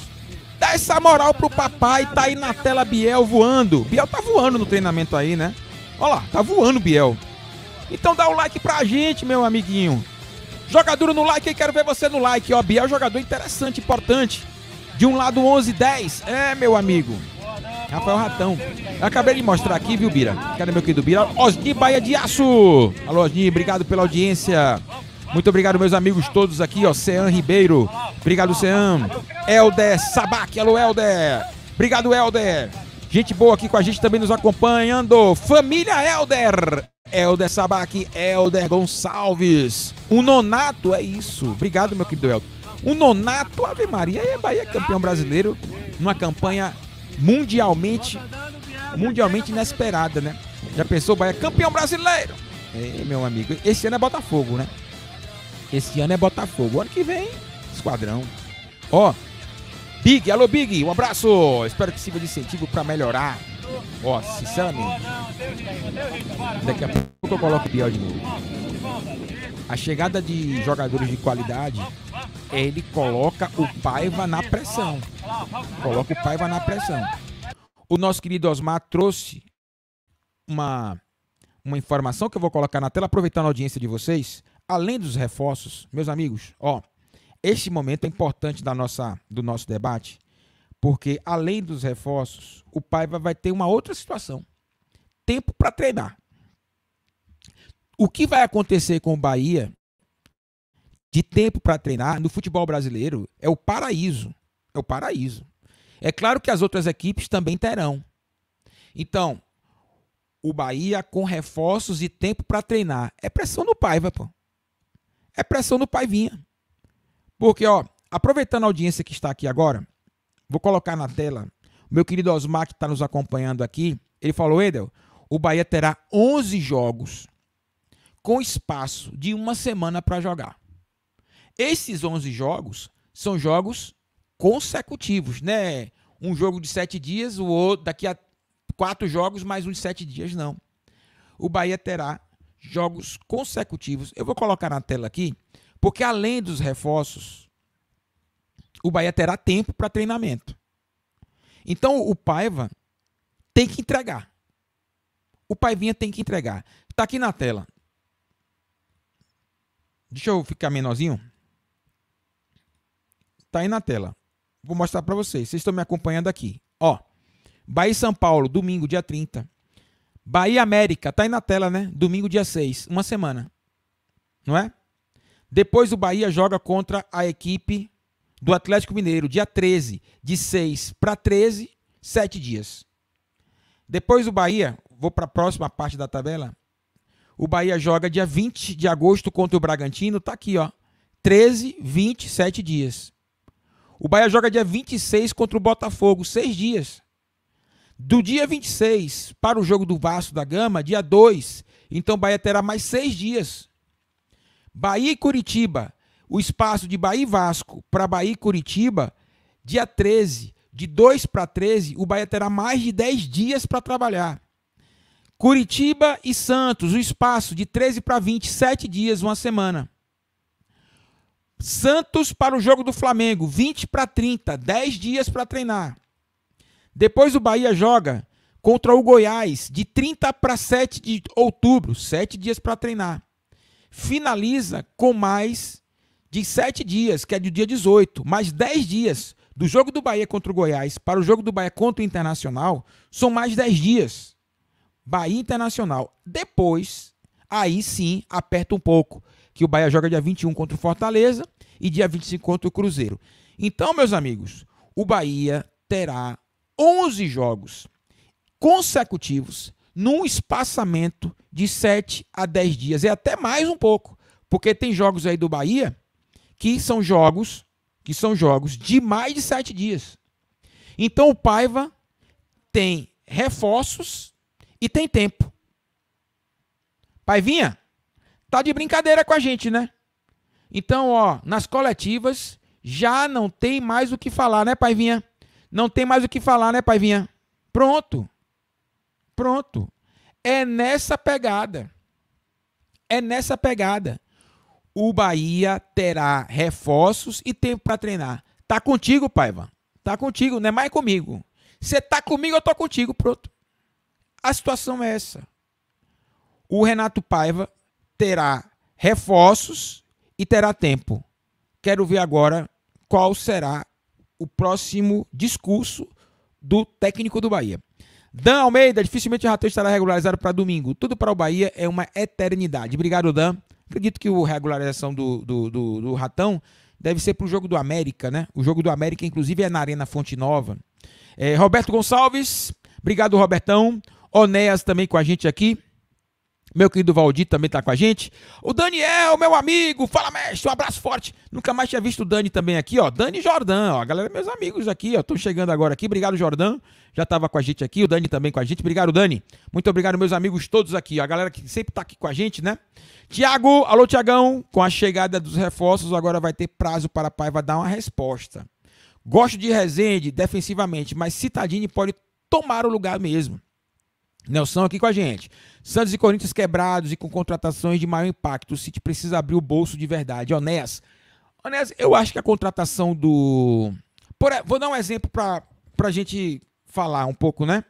dá essa moral pro papai, tá aí na tela Biel voando. Biel tá voando no treinamento aí, né? Ó lá, tá voando Biel. Então dá o um like pra gente, meu amiguinho. Joga duro no like, quero ver você no like. Ó, Biel é jogador interessante, importante. De um lado 11, 10. É, meu amigo. Rafael Ratão. Eu acabei de mostrar aqui, viu, Bira? Cadê meu querido Bira? Osni Baia de Aço! Alô, Osni, obrigado pela audiência. Muito obrigado, meus amigos todos aqui, ó. Sean Ribeiro. Obrigado, Sean. Helder Sabac. Alô, Helder. Obrigado, Helder. Gente boa aqui com a gente também nos acompanhando. Família Helder. Helder Sabac, Helder Gonçalves. O nonato, é isso. Obrigado, meu querido Helder. O nonato, Ave Maria. E a é Bahia campeão brasileiro numa campanha mundialmente mundialmente inesperada, né? Já pensou, Bahia campeão brasileiro? É meu amigo, esse ano é Botafogo, né? Esse ano é Botafogo. O ano que vem, esquadrão. Ó, Big, alô Big, um abraço. Espero que sirva de incentivo para melhorar. Ó, Sissami. Daqui a pouco eu coloco o Biel de novo a chegada de jogadores de qualidade, ele coloca o Paiva na pressão. Coloca o Paiva na pressão. O nosso querido Osmar trouxe uma, uma informação que eu vou colocar na tela, aproveitando a audiência de vocês. Além dos reforços, meus amigos, ó, este momento é importante da nossa, do nosso debate, porque além dos reforços, o Paiva vai ter uma outra situação: tempo para treinar. O que vai acontecer com o Bahia de tempo para treinar no futebol brasileiro é o paraíso. É o paraíso. É claro que as outras equipes também terão. Então, o Bahia com reforços e tempo para treinar. É pressão no Paiva, pô. É pressão no Paivinha. Porque, ó, aproveitando a audiência que está aqui agora, vou colocar na tela o meu querido Osmar que está nos acompanhando aqui. Ele falou, Edel, o Bahia terá 11 jogos com espaço de uma semana para jogar. Esses 11 jogos são jogos consecutivos, né? Um jogo de sete dias, o outro daqui a quatro jogos mais uns sete dias não. O Bahia terá jogos consecutivos. Eu vou colocar na tela aqui, porque além dos reforços, o Bahia terá tempo para treinamento. Então o Paiva tem que entregar. O Paivinha tem que entregar. Está aqui na tela. Deixa eu ficar menorzinho. Tá aí na tela. Vou mostrar para vocês. Vocês estão me acompanhando aqui. Ó. Bahia e São Paulo, domingo, dia 30. Bahia América, tá aí na tela, né? Domingo, dia 6. Uma semana. Não é? Depois o Bahia joga contra a equipe do Atlético Mineiro, dia 13. De 6 para 13, 7 dias. Depois o Bahia, vou para a próxima parte da tabela. O Bahia joga dia 20 de agosto contra o Bragantino. Tá aqui, ó. 13, 27 dias. O Bahia joga dia 26 contra o Botafogo, seis dias. Do dia 26 para o jogo do Vasco da Gama, dia 2. Então o Bahia terá mais seis dias. Bahia e Curitiba. O espaço de Bahia e Vasco para Bahia e Curitiba, dia 13. De 2 para 13, o Bahia terá mais de 10 dias para trabalhar. Curitiba e Santos, o espaço de 13 para 20, 7 dias, uma semana. Santos para o jogo do Flamengo, 20 para 30, 10 dias para treinar. Depois o Bahia joga contra o Goiás, de 30 para 7 de outubro, 7 dias para treinar. Finaliza com mais de 7 dias, que é do dia 18, mais 10 dias do jogo do Bahia contra o Goiás para o jogo do Bahia contra o Internacional, são mais 10 dias. Bahia Internacional. Depois, aí sim, aperta um pouco. Que o Bahia joga dia 21 contra o Fortaleza e dia 25 contra o Cruzeiro. Então, meus amigos, o Bahia terá 11 jogos consecutivos num espaçamento de 7 a 10 dias. É até mais um pouco, porque tem jogos aí do Bahia que são jogos que são jogos de mais de 7 dias. Então o Paiva tem reforços e tem tempo. Paivinha, tá de brincadeira com a gente, né? Então, ó, nas coletivas já não tem mais o que falar, né, Paivinha? Não tem mais o que falar, né, Paivinha? Pronto. Pronto. É nessa pegada. É nessa pegada. O Bahia terá reforços e tempo para treinar. Tá contigo, Paiva. Tá contigo, não é mais comigo. Você tá comigo, eu tô contigo. Pronto. A situação é essa. O Renato Paiva terá reforços e terá tempo. Quero ver agora qual será o próximo discurso do técnico do Bahia. Dan Almeida, dificilmente o Ratão estará regularizado para domingo. Tudo para o Bahia é uma eternidade. Obrigado, Dan. Acredito que a regularização do, do, do, do Ratão deve ser para o jogo do América, né? O jogo do América, inclusive, é na Arena Fonte Nova. É, Roberto Gonçalves, obrigado, Robertão. Oneas também com a gente aqui. Meu querido Valdir também está com a gente. O Daniel, meu amigo, fala mestre, um abraço forte. Nunca mais tinha visto o Dani também aqui, ó. Dani Jordão, ó, a galera, meus amigos aqui, ó, estão chegando agora aqui. Obrigado, Jordão, já estava com a gente aqui. O Dani também com a gente. Obrigado, Dani. Muito obrigado, meus amigos todos aqui, a galera que sempre está aqui com a gente, né? Tiago, alô, Tiagão, com a chegada dos reforços, agora vai ter prazo para a Paiva dar uma resposta. Gosto de Rezende defensivamente, mas Citadini pode tomar o lugar mesmo. Nelson aqui com a gente. Santos e Corinthians quebrados e com contratações de maior impacto. O City precisa abrir o bolso de verdade. Onés. Onés, eu acho que a contratação do. Por... vou dar um exemplo para a gente falar um pouco, né?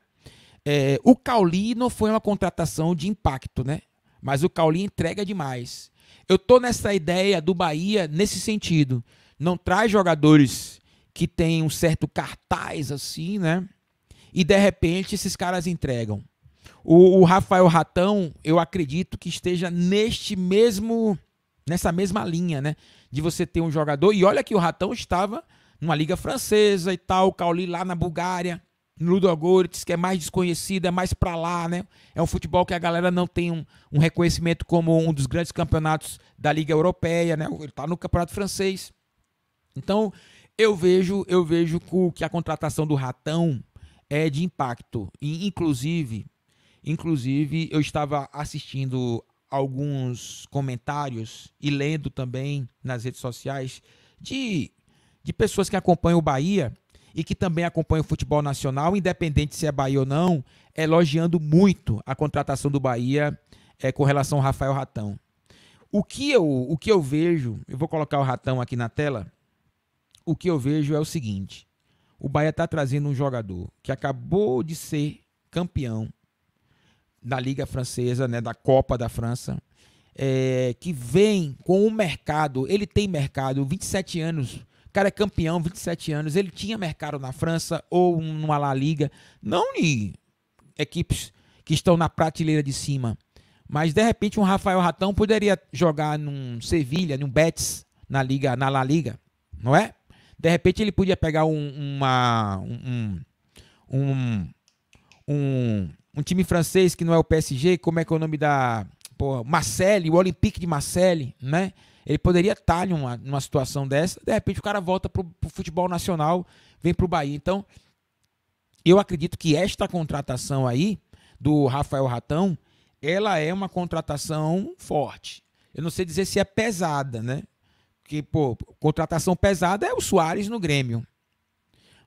É, o Cauli não foi uma contratação de impacto, né? Mas o Cauli entrega demais. Eu tô nessa ideia do Bahia nesse sentido. Não traz jogadores que têm um certo cartaz assim, né? E de repente esses caras entregam. O, o Rafael Ratão, eu acredito que esteja neste mesmo nessa mesma linha, né? De você ter um jogador. E olha que o Ratão estava numa liga francesa e tal, o Cauli lá na Bulgária, Ludogorets, que é mais desconhecido, é mais para lá, né? É um futebol que a galera não tem um, um, reconhecimento como um dos grandes campeonatos da Liga Europeia, né? Ele tá no Campeonato Francês. Então, eu vejo, eu vejo que a contratação do Ratão é de impacto. E, inclusive, Inclusive, eu estava assistindo alguns comentários e lendo também nas redes sociais de, de pessoas que acompanham o Bahia e que também acompanham o futebol nacional, independente se é Bahia ou não, elogiando muito a contratação do Bahia é, com relação ao Rafael Ratão. O que, eu, o que eu vejo, eu vou colocar o ratão aqui na tela. O que eu vejo é o seguinte: o Bahia está trazendo um jogador que acabou de ser campeão da Liga Francesa, né, da Copa da França, é, que vem com o mercado. Ele tem mercado, 27 anos. O cara é campeão, 27 anos. Ele tinha mercado na França ou numa La Liga, não em equipes que estão na prateleira de cima. Mas de repente um Rafael Ratão poderia jogar num Sevilha, num Betis, na Liga, na La Liga, não é? De repente ele podia pegar um, uma, um, um, um um time francês que não é o PSG, como é que é o nome da. Marcelli, o Olympique de Marcelli, né? Ele poderia tá estar numa, numa situação dessa. De repente o cara volta pro, pro futebol nacional, vem pro Bahia. Então, eu acredito que esta contratação aí, do Rafael Ratão, ela é uma contratação forte. Eu não sei dizer se é pesada, né? Porque, pô, contratação pesada é o Soares no Grêmio.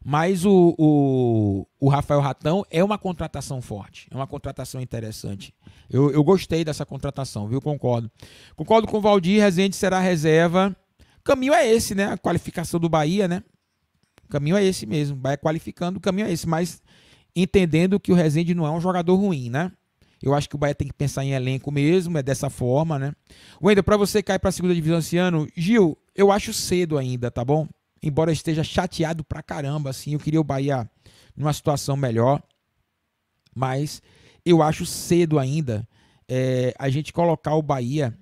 Mas o, o, o, Rafael Ratão é uma contratação forte, é uma contratação interessante. Eu, eu gostei dessa contratação, viu? Concordo. Concordo com o Valdir, Rezende será reserva. Caminho é esse, né? A qualificação do Bahia, né? Caminho é esse mesmo. Bahia qualificando, o caminho é esse, mas entendendo que o Rezende não é um jogador ruim, né? Eu acho que o Bahia tem que pensar em elenco mesmo, é dessa forma, né? Wendel, para você cair para a segunda divisão esse ano, Gil, eu acho cedo ainda, tá bom? embora esteja chateado pra caramba, assim, eu queria o Bahia numa situação melhor, mas eu acho cedo ainda é, a gente colocar o Bahia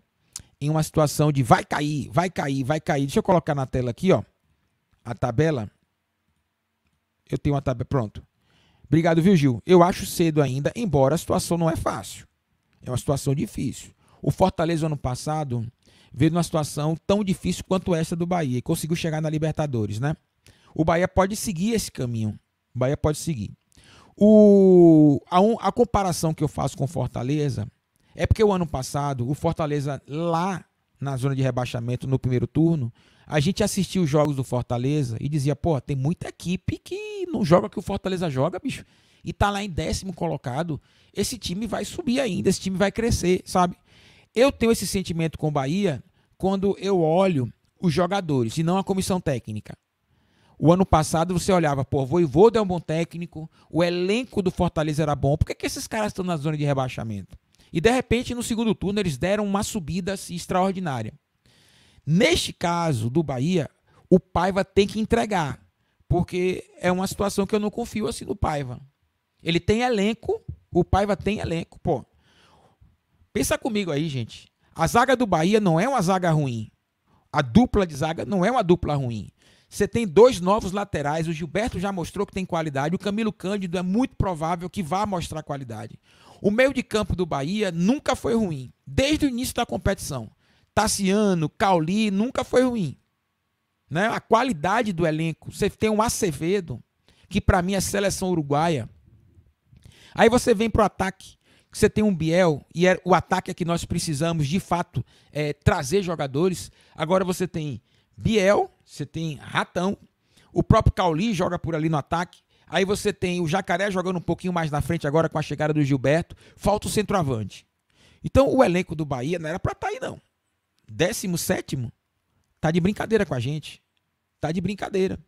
em uma situação de vai cair, vai cair, vai cair. Deixa eu colocar na tela aqui, ó, a tabela. Eu tenho uma tabela, pronto. Obrigado, viu, Gil? Eu acho cedo ainda, embora a situação não é fácil. É uma situação difícil. O Fortaleza ano passado veio numa situação tão difícil quanto essa do Bahia e conseguiu chegar na Libertadores, né? O Bahia pode seguir esse caminho. O Bahia pode seguir. O, a, um, a comparação que eu faço com Fortaleza é porque o ano passado, o Fortaleza lá na zona de rebaixamento no primeiro turno, a gente assistia os jogos do Fortaleza e dizia, pô, tem muita equipe que não joga o que o Fortaleza joga, bicho. E tá lá em décimo colocado. Esse time vai subir ainda, esse time vai crescer, sabe? Eu tenho esse sentimento com o Bahia quando eu olho os jogadores e não a comissão técnica. O ano passado você olhava, pô, Voivoda é um bom técnico, o elenco do Fortaleza era bom, por que, que esses caras estão na zona de rebaixamento? E de repente, no segundo turno, eles deram uma subida assim, extraordinária. Neste caso do Bahia, o Paiva tem que entregar, porque é uma situação que eu não confio assim no Paiva. Ele tem elenco, o Paiva tem elenco, pô. Pensa comigo aí, gente. A zaga do Bahia não é uma zaga ruim. A dupla de zaga não é uma dupla ruim. Você tem dois novos laterais. O Gilberto já mostrou que tem qualidade. O Camilo Cândido é muito provável que vá mostrar qualidade. O meio de campo do Bahia nunca foi ruim, desde o início da competição. Tassiano, Cauli, nunca foi ruim. Né? A qualidade do elenco. Você tem um Acevedo, que para mim é seleção uruguaia. Aí você vem para o ataque que você tem um Biel e é, o ataque é que nós precisamos de fato é, trazer jogadores. Agora você tem Biel, você tem Ratão, o próprio Cauli joga por ali no ataque. Aí você tem o Jacaré jogando um pouquinho mais na frente agora com a chegada do Gilberto. Falta o centroavante. Então o elenco do Bahia não era pra estar tá aí, não. 17 tá de brincadeira com a gente. Tá de brincadeira.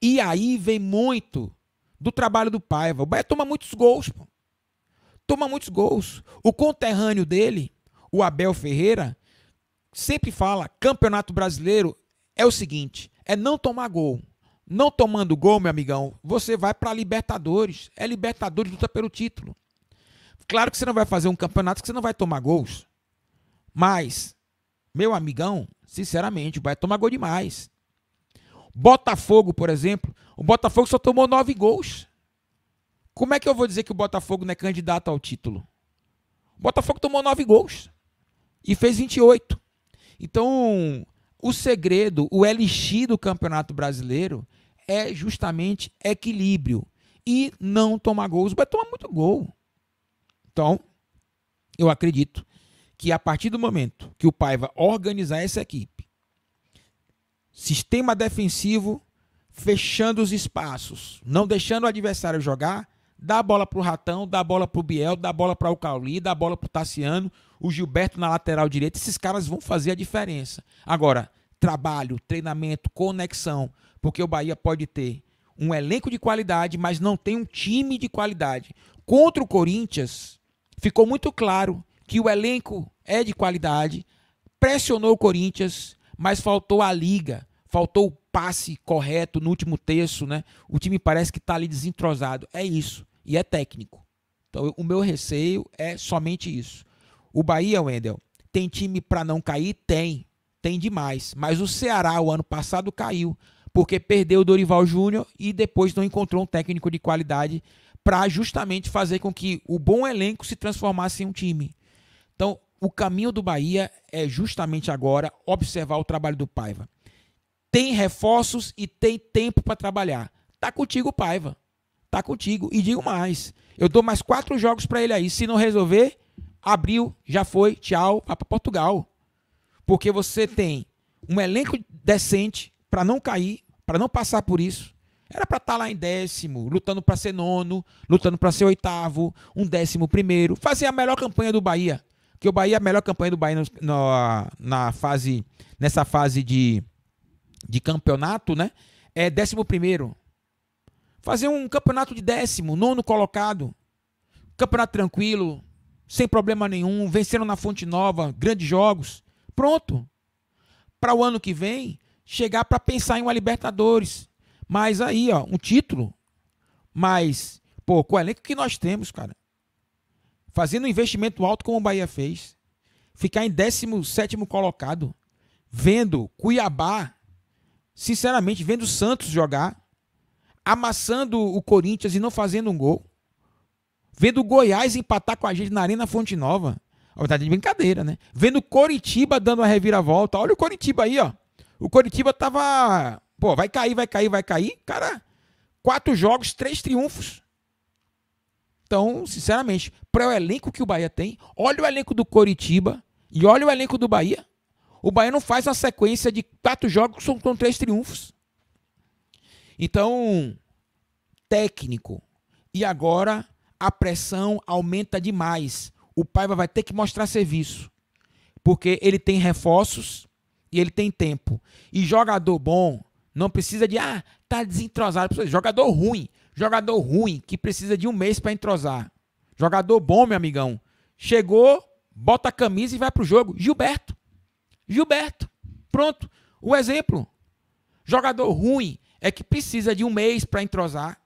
E aí vem muito do trabalho do Paiva. O Bahia toma muitos gols, pô toma muitos gols. O conterrâneo dele, o Abel Ferreira, sempre fala: Campeonato Brasileiro é o seguinte, é não tomar gol. Não tomando gol, meu amigão, você vai para Libertadores. É Libertadores, luta pelo título. Claro que você não vai fazer um campeonato que você não vai tomar gols. Mas, meu amigão, sinceramente, vai tomar gol demais. Botafogo, por exemplo. O Botafogo só tomou nove gols. Como é que eu vou dizer que o Botafogo não é candidato ao título? O Botafogo tomou nove gols e fez 28. Então, o segredo, o LX do Campeonato Brasileiro é justamente equilíbrio e não tomar gols. Vai tomar muito gol. Então, eu acredito que a partir do momento que o Paiva organizar essa equipe, sistema defensivo fechando os espaços, não deixando o adversário jogar, Dá a bola pro Ratão, dá a bola pro Biel, dá a bola para o Cauli, dá a bola pro Tassiano, o Gilberto na lateral direita. Esses caras vão fazer a diferença. Agora, trabalho, treinamento, conexão, porque o Bahia pode ter um elenco de qualidade, mas não tem um time de qualidade. Contra o Corinthians, ficou muito claro que o elenco é de qualidade, pressionou o Corinthians, mas faltou a liga, faltou o passe correto no último terço, né? O time parece que está ali desentrosado. É isso. E é técnico. Então, o meu receio é somente isso. O Bahia, Wendel, tem time para não cair? Tem. Tem demais. Mas o Ceará, o ano passado, caiu. Porque perdeu o Dorival Júnior e depois não encontrou um técnico de qualidade para justamente fazer com que o bom elenco se transformasse em um time. Então, o caminho do Bahia é justamente agora observar o trabalho do Paiva tem reforços e tem tempo para trabalhar. Tá contigo, Paiva. Tá contigo. E digo mais: eu dou mais quatro jogos para ele aí. Se não resolver, abriu, já foi, tchau, vai para Portugal. Porque você tem um elenco decente para não cair, para não passar por isso. Era para estar tá lá em décimo, lutando para ser nono, lutando para ser oitavo, um décimo primeiro, fazer a melhor campanha do Bahia. Que o Bahia, é a melhor campanha do Bahia no, no, na fase, nessa fase de de campeonato, né? É décimo primeiro. Fazer um campeonato de décimo, nono colocado. Campeonato tranquilo, sem problema nenhum, venceram na Fonte Nova, grandes jogos. Pronto. Para o ano que vem, chegar para pensar em uma Libertadores. Mas aí, ó, um título. Mas, pô, com o elenco que nós temos, cara. Fazendo um investimento alto como o Bahia fez. Ficar em 17 colocado. Vendo Cuiabá sinceramente, vendo o Santos jogar, amassando o Corinthians e não fazendo um gol, vendo o Goiás empatar com a gente na Arena Fonte Nova. Ó, tá de brincadeira, né? Vendo o Coritiba dando a reviravolta. Olha o Coritiba aí, ó. O Coritiba tava. Pô, vai cair, vai cair, vai cair. Cara, quatro jogos, três triunfos. Então, sinceramente, para o elenco que o Bahia tem, olha o elenco do Coritiba e olha o elenco do Bahia. O Baiano faz uma sequência de quatro jogos com três triunfos. Então, técnico. E agora a pressão aumenta demais. O Paiva vai ter que mostrar serviço. Porque ele tem reforços e ele tem tempo. E jogador bom não precisa de, ah, tá desentrosado. Jogador ruim. Jogador ruim que precisa de um mês para entrosar. Jogador bom, meu amigão. Chegou, bota a camisa e vai pro jogo. Gilberto. Gilberto. Pronto. O exemplo. Jogador ruim é que precisa de um mês para entrosar.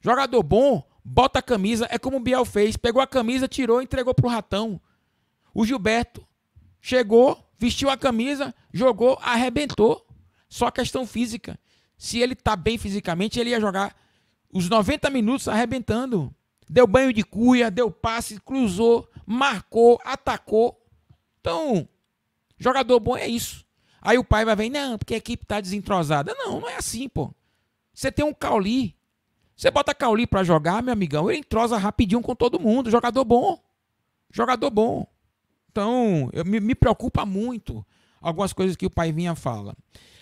Jogador bom, bota a camisa, é como o Biel fez, pegou a camisa, tirou, e entregou pro ratão. O Gilberto chegou, vestiu a camisa, jogou, arrebentou. Só questão física. Se ele tá bem fisicamente, ele ia jogar os 90 minutos arrebentando. Deu banho de cuia, deu passe, cruzou, marcou, atacou. Então, Jogador bom é isso. Aí o pai vai ver, não, porque a equipe tá desentrosada. Não, não é assim, pô. Você tem um Cauli. Você bota Cauli para jogar, meu amigão, ele entrosa rapidinho com todo mundo. Jogador bom. Jogador bom. Então, eu, me, me preocupa muito algumas coisas que o pai vinha fala.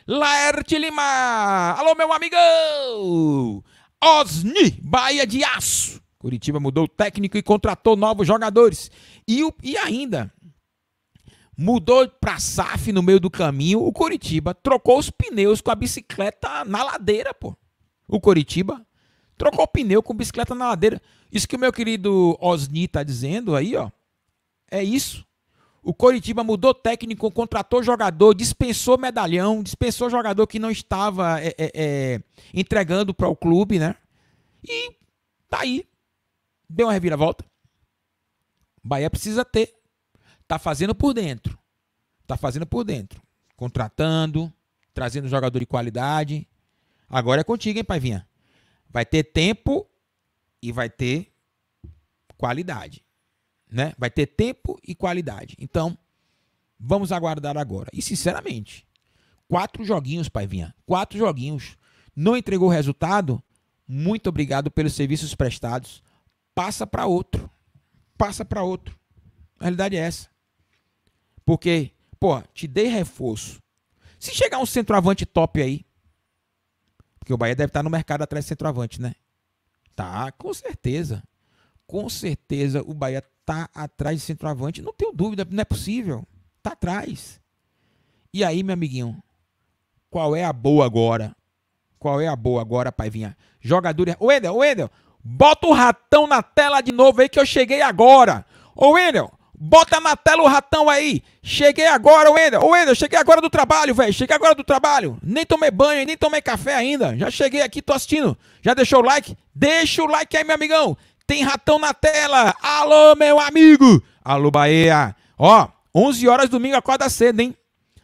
Laerte Lima! Alô, meu amigão! Osni, Bahia de Aço! Curitiba mudou o técnico e contratou novos jogadores. E, e ainda mudou para SAF no meio do caminho, o Coritiba trocou os pneus com a bicicleta na ladeira, pô. O Coritiba trocou o pneu com bicicleta na ladeira. Isso que o meu querido Osni tá dizendo aí, ó. É isso. O Coritiba mudou técnico, contratou jogador, dispensou medalhão, dispensou jogador que não estava é, é, é, entregando para o clube, né? E tá aí. Deu uma reviravolta. Bahia precisa ter Tá fazendo por dentro. Tá fazendo por dentro. Contratando, trazendo jogador de qualidade. Agora é contigo, hein, Paivinha? Vai ter tempo e vai ter qualidade. Né? Vai ter tempo e qualidade. Então, vamos aguardar agora. E, sinceramente, quatro joguinhos, Paivinha. Quatro joguinhos. Não entregou resultado? Muito obrigado pelos serviços prestados. Passa para outro. Passa para outro. A realidade é essa. Porque, pô, te dei reforço. Se chegar um centroavante top aí, porque o Bahia deve estar no mercado atrás de centroavante, né? Tá, com certeza. Com certeza o Bahia tá atrás de centroavante. Não tenho dúvida, não é possível. Tá atrás. E aí, meu amiguinho, qual é a boa agora? Qual é a boa agora, Paivinha? Jogador. É- ô, Wendel, ô, Wendel. bota o ratão na tela de novo aí que eu cheguei agora. Ô, Wendel. Bota na tela o ratão aí. Cheguei agora, Wendel. Ô, Wendel, cheguei agora do trabalho, velho. Cheguei agora do trabalho. Nem tomei banho, nem tomei café ainda. Já cheguei aqui, tô assistindo. Já deixou o like? Deixa o like aí, meu amigão. Tem ratão na tela. Alô, meu amigo. Alô, Bahia. Ó, 11 horas domingo, acorda cedo, hein?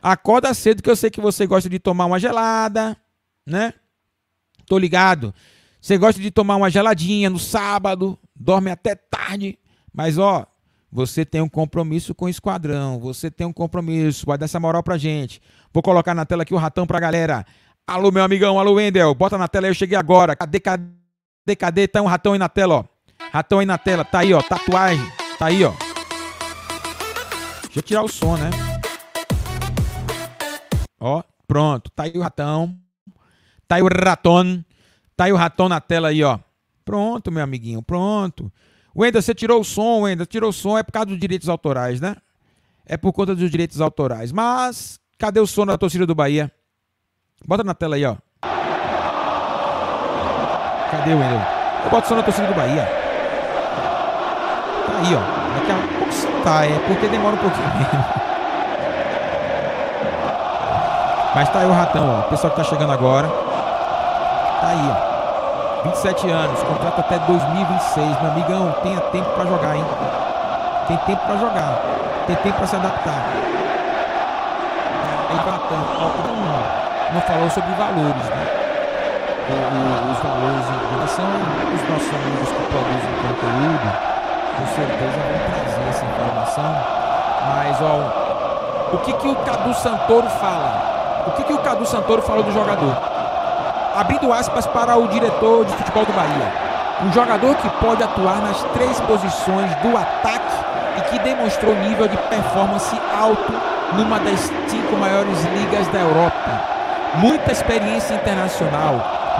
Acorda cedo que eu sei que você gosta de tomar uma gelada, né? Tô ligado. Você gosta de tomar uma geladinha no sábado, dorme até tarde, mas ó, você tem um compromisso com o esquadrão, você tem um compromisso, vai dar essa moral pra gente. Vou colocar na tela aqui o ratão pra galera. Alô, meu amigão, alô, Wendel, bota na tela, eu cheguei agora. Cadê, cadê, cadê? Tá um ratão aí na tela, ó. Ratão aí na tela, tá aí, ó, tatuagem, tá aí, ó. Deixa eu tirar o som, né? Ó, pronto, tá aí o ratão. Tá aí o ratão. Tá aí o ratão na tela aí, ó. Pronto, meu amiguinho, pronto. Wendel, você tirou o som, Wendel, tirou o som, é por causa dos direitos autorais, né? É por conta dos direitos autorais. Mas, cadê o som da torcida do Bahia? Bota na tela aí, ó. Cadê o Wendel? Eu boto o som da torcida do Bahia. Tá aí, ó. Daqui a pouco tá, é porque demora um pouquinho Mas tá aí o ratão, ó. O pessoal que tá chegando agora. Tá aí, ó. 27 anos, contrato até 2026. Meu amigão, tenha tempo para jogar, hein? Tem tempo para jogar. Tem tempo para se adaptar. É importante. Não falou sobre valores, né? os valores em relação aos nossos amigos que produzem conteúdo, com certeza vão trazer essa informação. Mas, ó, o que, que o Cadu Santoro fala? O que, que o Cadu Santoro falou do jogador? abrindo aspas para o diretor de futebol do Bahia. Um jogador que pode atuar nas três posições do ataque e que demonstrou nível de performance alto numa das cinco maiores ligas da Europa. Muita experiência internacional,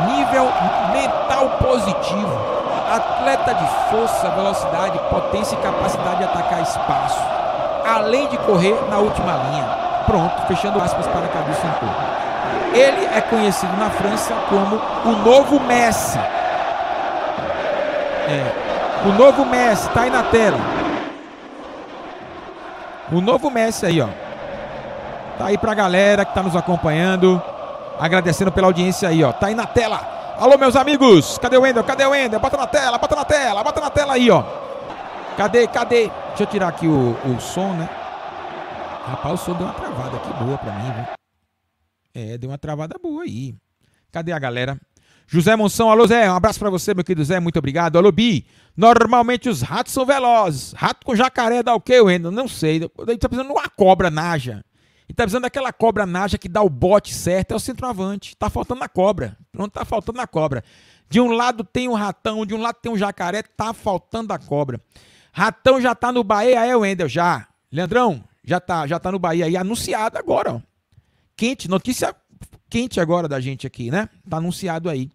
nível mental positivo, atleta de força, velocidade, potência e capacidade de atacar espaço, além de correr na última linha. Pronto, fechando aspas para Cadu Santoro. Ele é conhecido na França como o novo Messi. É, o novo Messi, tá aí na tela. O novo Messi aí, ó. Tá aí pra galera que tá nos acompanhando. Agradecendo pela audiência aí, ó. Tá aí na tela. Alô, meus amigos. Cadê o Ender? Cadê o Ender? Bota na tela, bota na tela, bota na tela aí, ó. Cadê, cadê? Deixa eu tirar aqui o, o som, né? Rapaz, o som deu uma travada aqui boa pra mim, viu? É, deu uma travada boa aí. Cadê a galera? José Monção, alô Zé, um abraço para você, meu querido Zé, muito obrigado. Alô Bi, normalmente os ratos são velozes. Rato com jacaré dá o quê, Wendel? Não sei. Ele tá precisando de uma cobra naja. Ele tá precisando daquela cobra naja que dá o bote certo, é o centroavante. Tá faltando na cobra. Pronto, tá faltando na cobra. De um lado tem um ratão, de um lado tem um jacaré, tá faltando a cobra. Ratão já tá no Bahia, é, Wendel, já. Leandrão, já tá, já tá no Bahia aí, anunciado agora, ó quente, notícia quente agora da gente aqui, né? Tá anunciado aí.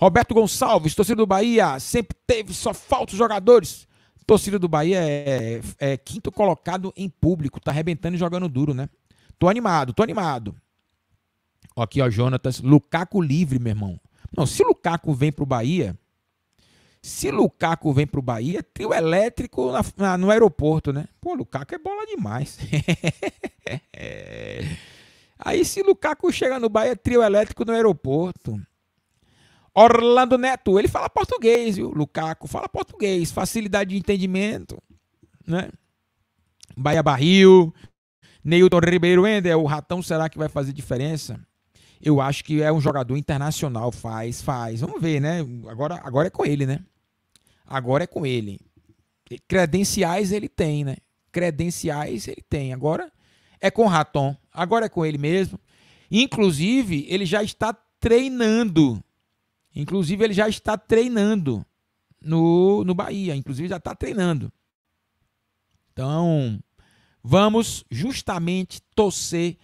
Roberto Gonçalves, torcida do Bahia, sempre teve, só falta os jogadores. Torcida do Bahia é, é, é quinto colocado em público, tá arrebentando e jogando duro, né? Tô animado, tô animado. aqui, ó, Jonatas, Lukaku livre, meu irmão. Não, se Lukaku vem pro Bahia, se Lukaku vem pro Bahia, trio elétrico na, na, no aeroporto, né? Pô, Lukaku é bola demais. É. Aí se Lukaku chegar no Bahia, trio elétrico no aeroporto. Orlando Neto, ele fala português, viu? Lukaku fala português, facilidade de entendimento, né? Bahia Barril, Neilton Ribeiro Ender, o Ratão será que vai fazer diferença? Eu acho que é um jogador internacional, faz, faz. Vamos ver, né? Agora, agora é com ele, né? Agora é com ele. Credenciais ele tem, né? Credenciais ele tem. Agora é com o Raton agora é com ele mesmo. Inclusive, ele já está treinando. Inclusive, ele já está treinando no, no Bahia. Inclusive, já está treinando. Então, vamos justamente torcer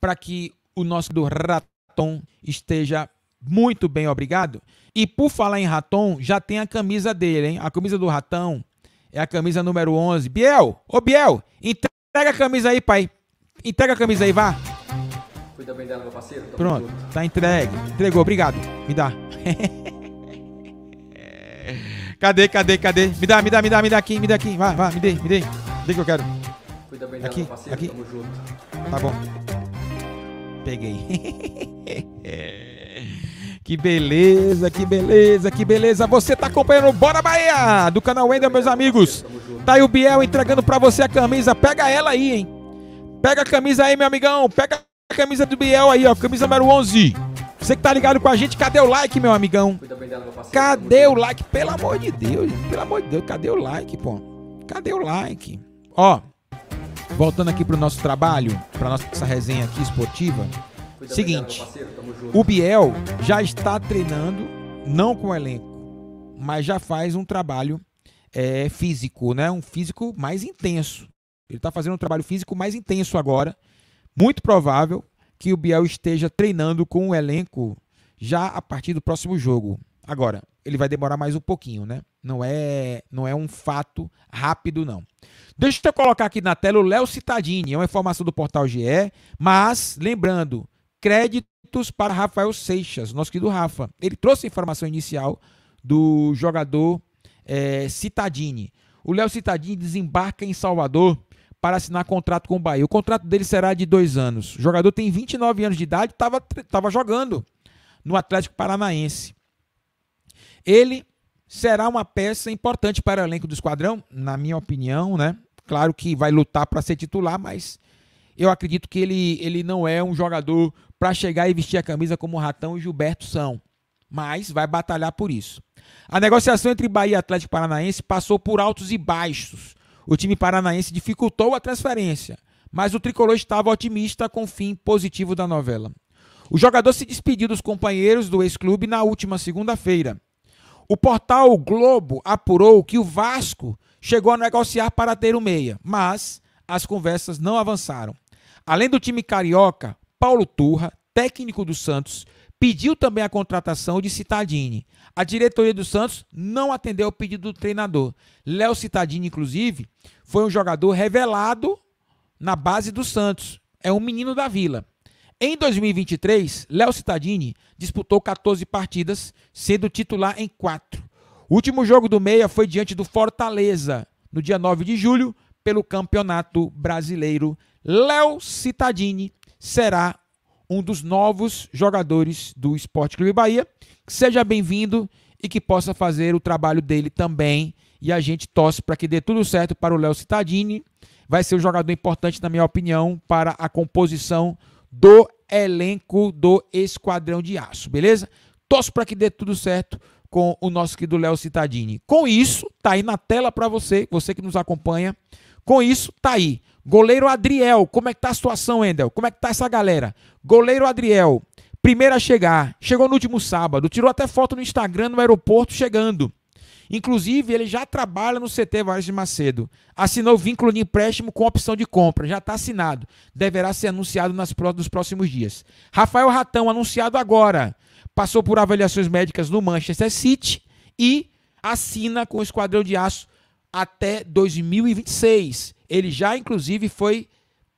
para que o nosso do Raton esteja muito bem, obrigado. E por falar em Raton, já tem a camisa dele, hein? A camisa do Ratão é a camisa número 11. Biel, ô Biel, entrega a camisa aí, pai. Entrega a camisa aí, vá. Cuida bem dela, meu parceiro. Tô Pronto, junto. tá entregue. Entregou, obrigado. Me dá. cadê, cadê, cadê? Me dá, me dá, me dá, me dá aqui, me dá aqui. Vá, vá, me dê, me dê. Me dê que eu quero. Cuida bem dela, meu parceiro. Aqui. Tamo junto. Tá bom. Peguei. que beleza, que beleza, que beleza. Você tá acompanhando o Bora Bahia do canal Wendel, meus amigos. Tá aí o Biel entregando pra você a camisa. Pega ela aí, hein? Pega a camisa aí, meu amigão. Pega a camisa do Biel aí, ó. Camisa número 11. Você que tá ligado com a gente, cadê o like, meu amigão? Cadê o like? Pelo amor de Deus, pelo amor de Deus, cadê o like, pô? Cadê o like? Ó, voltando aqui pro nosso trabalho, pra nossa resenha aqui esportiva. Seguinte, o Biel já está treinando, não com o elenco, mas já faz um trabalho é, físico, né? Um físico mais intenso. Ele está fazendo um trabalho físico mais intenso agora. Muito provável que o Biel esteja treinando com o elenco já a partir do próximo jogo. Agora, ele vai demorar mais um pouquinho, né? Não é, não é um fato rápido, não. Deixa eu colocar aqui na tela o Léo Citadini, é uma informação do portal GE, mas lembrando, créditos para Rafael Seixas, nosso querido Rafa. Ele trouxe a informação inicial do jogador é, Citadini. O Léo Citadini desembarca em Salvador para assinar contrato com o Bahia. O contrato dele será de dois anos. O jogador tem 29 anos de idade, estava jogando no Atlético Paranaense. Ele será uma peça importante para o elenco do esquadrão, na minha opinião, né? Claro que vai lutar para ser titular, mas eu acredito que ele, ele não é um jogador para chegar e vestir a camisa como o Ratão e Gilberto são. Mas vai batalhar por isso. A negociação entre Bahia e Atlético Paranaense passou por altos e baixos o time paranaense dificultou a transferência, mas o tricolor estava otimista com o fim positivo da novela. O jogador se despediu dos companheiros do ex-clube na última segunda-feira. O portal Globo apurou que o Vasco chegou a negociar para ter o meia, mas as conversas não avançaram. Além do time carioca, Paulo Turra, técnico do Santos, pediu também a contratação de Citadini. A diretoria do Santos não atendeu ao pedido do treinador. Léo Citadini, inclusive, foi um jogador revelado na base do Santos. É um menino da vila. Em 2023, Léo Citadini disputou 14 partidas, sendo titular em 4. O último jogo do Meia foi diante do Fortaleza, no dia 9 de julho, pelo Campeonato Brasileiro. Léo Citadini será um dos novos jogadores do Esporte Clube Bahia. Seja bem-vindo e que possa fazer o trabalho dele também. E a gente torce para que dê tudo certo para o Léo Citadini. Vai ser um jogador importante, na minha opinião, para a composição do elenco do Esquadrão de Aço, beleza? Torço para que dê tudo certo com o nosso querido Léo Citadini. Com isso, tá aí na tela para você, você que nos acompanha. Com isso, tá aí Goleiro Adriel, como é que tá a situação, Endel? Como é que tá essa galera? Goleiro Adriel, primeiro a chegar, chegou no último sábado, tirou até foto no Instagram no aeroporto chegando. Inclusive, ele já trabalha no CT Vargas de Macedo. Assinou vínculo de empréstimo com opção de compra. Já está assinado. Deverá ser anunciado nas pró nos próximos dias. Rafael Ratão, anunciado agora. Passou por avaliações médicas no Manchester City e assina com o Esquadrão de Aço até 2026 ele já inclusive foi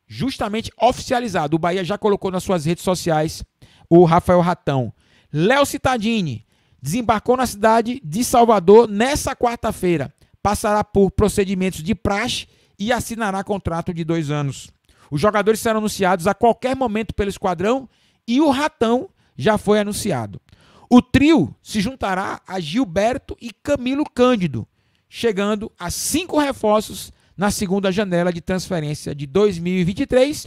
justamente oficializado. O Bahia já colocou nas suas redes sociais o Rafael Ratão. Léo Citadini desembarcou na cidade de Salvador nessa quarta-feira. Passará por procedimentos de praxe e assinará contrato de dois anos. Os jogadores serão anunciados a qualquer momento pelo esquadrão e o Ratão já foi anunciado. O trio se juntará a Gilberto e Camilo Cândido, chegando a cinco reforços na segunda janela de transferência de 2023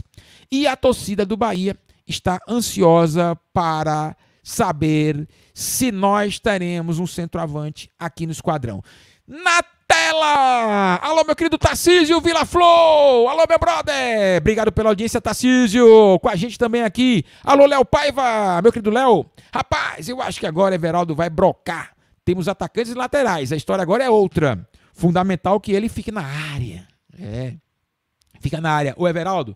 e a torcida do Bahia está ansiosa para saber se nós teremos um centroavante aqui no esquadrão. Na tela! Alô, meu querido Tarcísio Vila Flow! Alô, meu brother! Obrigado pela audiência, Tarcísio! Com a gente também aqui. Alô, Léo Paiva! Meu querido Léo! Rapaz, eu acho que agora Everaldo vai brocar. Temos atacantes e laterais. A história agora é outra. Fundamental que ele fique na área. É. Fica na área. O Everaldo,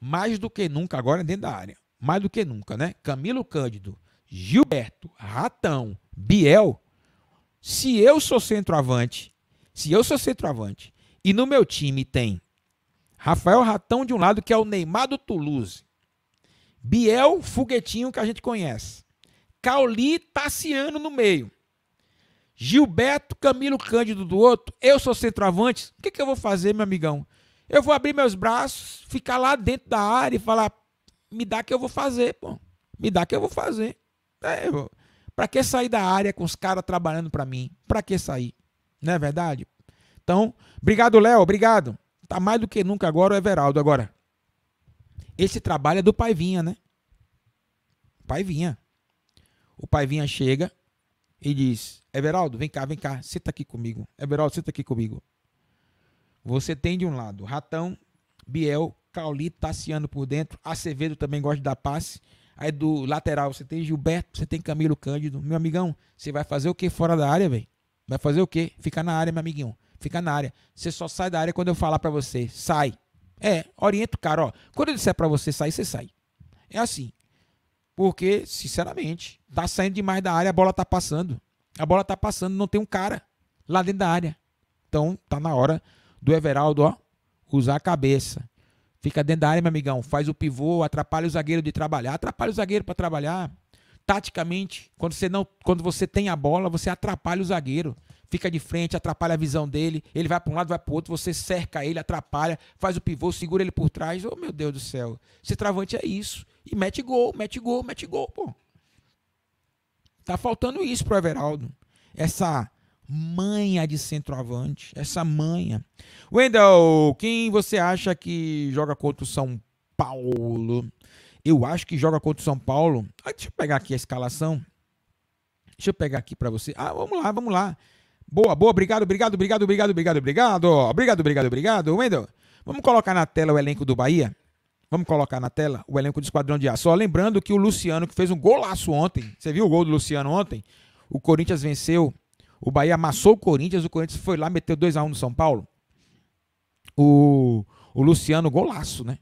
mais do que nunca agora dentro da área. Mais do que nunca, né? Camilo Cândido, Gilberto, Ratão, Biel. Se eu sou centroavante, se eu sou centroavante e no meu time tem Rafael Ratão de um lado, que é o Neymar do Toulouse, Biel Foguetinho, que a gente conhece, Cauli Tassiano no meio. Gilberto, Camilo Cândido do outro, eu sou centroavante, o que, que eu vou fazer, meu amigão? Eu vou abrir meus braços, ficar lá dentro da área e falar: me dá que eu vou fazer, pô. Me dá que eu vou fazer. É, Pra que sair da área com os caras trabalhando para mim? Pra que sair? Não é verdade? Então, obrigado, Léo, obrigado. Tá mais do que nunca agora o Everaldo. Agora, esse trabalho é do Pai Vinha, né? Pai Vinha. O Pai Vinha chega e diz: Everaldo, vem cá, vem cá, senta aqui comigo. Everaldo, senta aqui comigo. Você tem de um lado Ratão, Biel, Cauli, Tassiano por dentro, Acevedo também gosta da passe. Aí do lateral você tem Gilberto, você tem Camilo Cândido. Meu amigão, você vai fazer o que fora da área, velho? Vai fazer o que? Fica na área, meu amiguinho. Fica na área. Você só sai da área quando eu falar para você. Sai. É, orienta o cara, ó. Quando eu disser para você sair, você sai. É assim. Porque, sinceramente, tá saindo demais da área, a bola tá passando. A bola tá passando, não tem um cara lá dentro da área. Então tá na hora do Everaldo, ó, usar a cabeça. Fica dentro da área, meu amigão. Faz o pivô, atrapalha o zagueiro de trabalhar. Atrapalha o zagueiro para trabalhar. Taticamente, quando você não, quando você tem a bola, você atrapalha o zagueiro. Fica de frente, atrapalha a visão dele. Ele vai para um lado, vai para outro. Você cerca ele, atrapalha, faz o pivô, segura ele por trás. Oh, meu Deus do céu. Esse travante é isso. E mete gol, mete gol, mete gol, pô. Tá faltando isso pro Everaldo. Essa manha de centroavante, essa manha. Wendel, quem você acha que joga contra o São Paulo? Eu acho que joga contra o São Paulo. Ah, deixa eu pegar aqui a escalação. Deixa eu pegar aqui para você. Ah, vamos lá, vamos lá. Boa, boa, obrigado, obrigado, obrigado, obrigado, obrigado, obrigado. Obrigado, obrigado, obrigado. Wendel, vamos colocar na tela o elenco do Bahia? Vamos colocar na tela o elenco do Esquadrão de Aço. Só lembrando que o Luciano, que fez um golaço ontem, você viu o gol do Luciano ontem? O Corinthians venceu, o Bahia amassou o Corinthians, o Corinthians foi lá, meteu 2x1 um no São Paulo. O, o Luciano, golaço, né?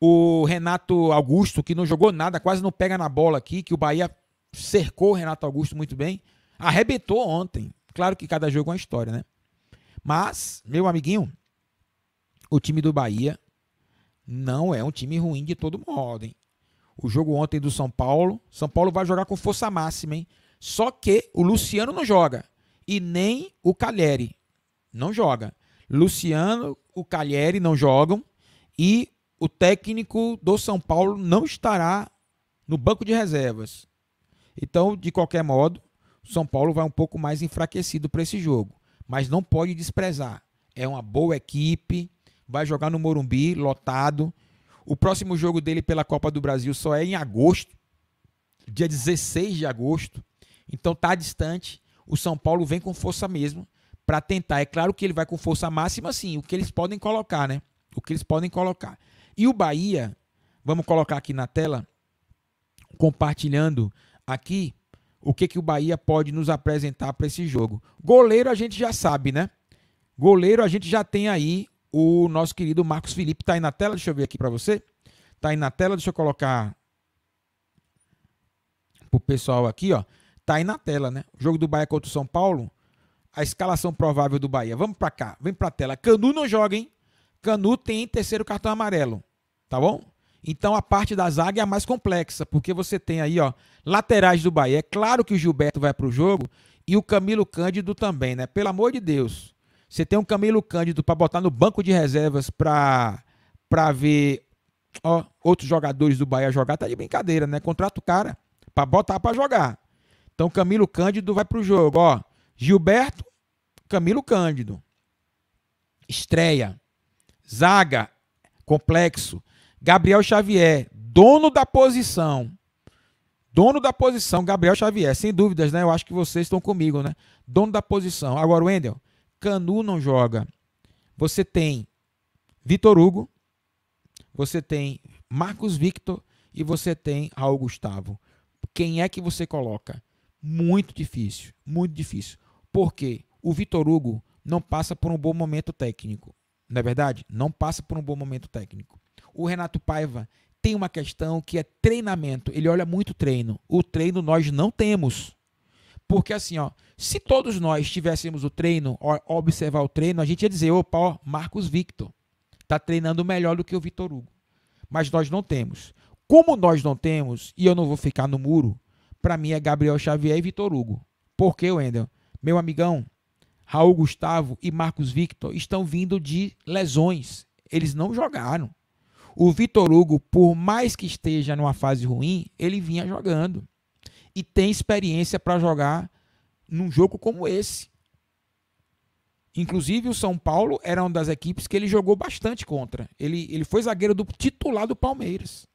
O Renato Augusto, que não jogou nada, quase não pega na bola aqui, que o Bahia cercou o Renato Augusto muito bem. Arrebentou ontem. Claro que cada jogo é uma história, né? Mas, meu amiguinho, o time do Bahia não é um time ruim de todo modo, hein? O jogo ontem do São Paulo, São Paulo vai jogar com força máxima, hein? Só que o Luciano não joga e nem o Calheri não joga. Luciano, o Calheri não jogam e o técnico do São Paulo não estará no banco de reservas. Então, de qualquer modo, o São Paulo vai um pouco mais enfraquecido para esse jogo, mas não pode desprezar. É uma boa equipe, vai jogar no Morumbi, lotado. O próximo jogo dele pela Copa do Brasil só é em agosto, dia 16 de agosto. Então tá distante. O São Paulo vem com força mesmo para tentar. É claro que ele vai com força máxima, sim, o que eles podem colocar, né? O que eles podem colocar. E o Bahia, vamos colocar aqui na tela, compartilhando aqui o que, que o Bahia pode nos apresentar para esse jogo. Goleiro a gente já sabe, né? Goleiro a gente já tem aí o nosso querido Marcos Felipe. Está aí na tela, deixa eu ver aqui para você. Está aí na tela, deixa eu colocar para o pessoal aqui, ó. Tá aí na tela, né? O jogo do Bahia contra o São Paulo. A escalação provável do Bahia. Vamos para cá, vem para a tela. Canu não joga, hein? Canu tem terceiro cartão amarelo, tá bom? Então a parte da zaga é a mais complexa, porque você tem aí, ó, laterais do Bahia. É claro que o Gilberto vai para o jogo e o Camilo Cândido também, né? Pelo amor de Deus. Você tem um Camilo Cândido para botar no banco de reservas para ver ó, outros jogadores do Bahia jogar, tá de brincadeira, né? Contrata o cara para botar para jogar. Então Camilo Cândido vai pro jogo, ó. Gilberto, Camilo Cândido. Estreia. Zaga, complexo. Gabriel Xavier, dono da posição. Dono da posição, Gabriel Xavier, sem dúvidas, né? Eu acho que vocês estão comigo, né? Dono da posição. Agora, Wendel, Canu não joga. Você tem Vitor Hugo, você tem Marcos Victor e você tem Raul Gustavo. Quem é que você coloca? Muito difícil, muito difícil. Porque o Vitor Hugo não passa por um bom momento técnico. Não é verdade? Não passa por um bom momento técnico. O Renato Paiva tem uma questão que é treinamento. Ele olha muito treino. O treino nós não temos. Porque assim, ó, se todos nós tivéssemos o treino, ó, observar o treino, a gente ia dizer, opa, ó, Marcos Victor está treinando melhor do que o Vitor Hugo. Mas nós não temos. Como nós não temos, e eu não vou ficar no muro, para mim é Gabriel Xavier e Vitor Hugo. Por que, Wendel? Meu amigão, Raul Gustavo e Marcos Victor estão vindo de lesões. Eles não jogaram. O Vitor Hugo, por mais que esteja numa fase ruim, ele vinha jogando e tem experiência para jogar num jogo como esse. Inclusive, o São Paulo era uma das equipes que ele jogou bastante contra. Ele, ele foi zagueiro do titular do Palmeiras.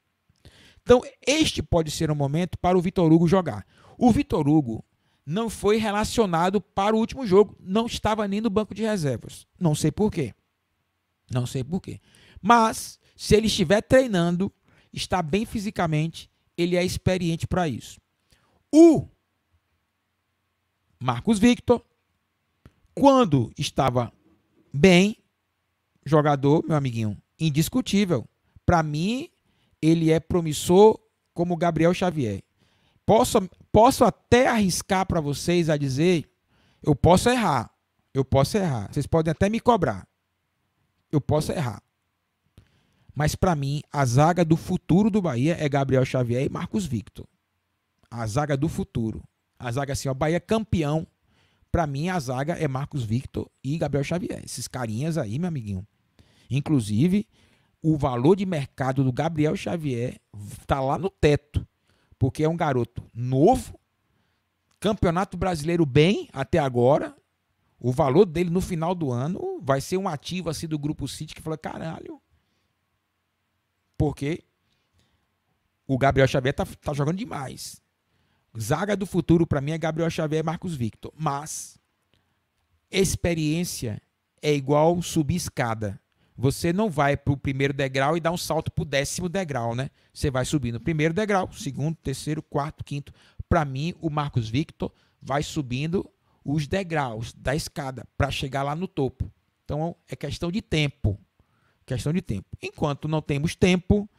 Então, este pode ser o um momento para o Vitor Hugo jogar. O Vitor Hugo não foi relacionado para o último jogo, não estava nem no banco de reservas. Não sei quê. Não sei porquê. Mas, se ele estiver treinando, está bem fisicamente, ele é experiente para isso o Marcos Victor, quando estava bem, jogador, meu amiguinho, indiscutível. Para mim, ele é promissor como Gabriel Xavier. Posso, posso até arriscar para vocês a dizer, eu posso errar, eu posso errar. Vocês podem até me cobrar, eu posso errar. Mas para mim, a zaga do futuro do Bahia é Gabriel Xavier e Marcos Victor a zaga do futuro. A zaga assim, ó, Bahia é campeão. Para mim, a zaga é Marcos Victor e Gabriel Xavier. Esses carinhas aí, meu amiguinho. Inclusive, o valor de mercado do Gabriel Xavier tá lá no teto. Porque é um garoto novo, campeonato brasileiro bem até agora. O valor dele no final do ano vai ser um ativo assim do grupo City que fala: caralho. Porque o Gabriel Xavier tá, tá jogando demais. Zaga do futuro, para mim, é Gabriel Xavier e Marcos Victor. Mas experiência é igual subir escada. Você não vai para o primeiro degrau e dá um salto para o décimo degrau, né? Você vai subindo primeiro degrau, segundo, terceiro, quarto, quinto. Para mim, o Marcos Victor vai subindo os degraus da escada para chegar lá no topo. Então é questão de tempo. Questão de tempo. Enquanto não temos tempo,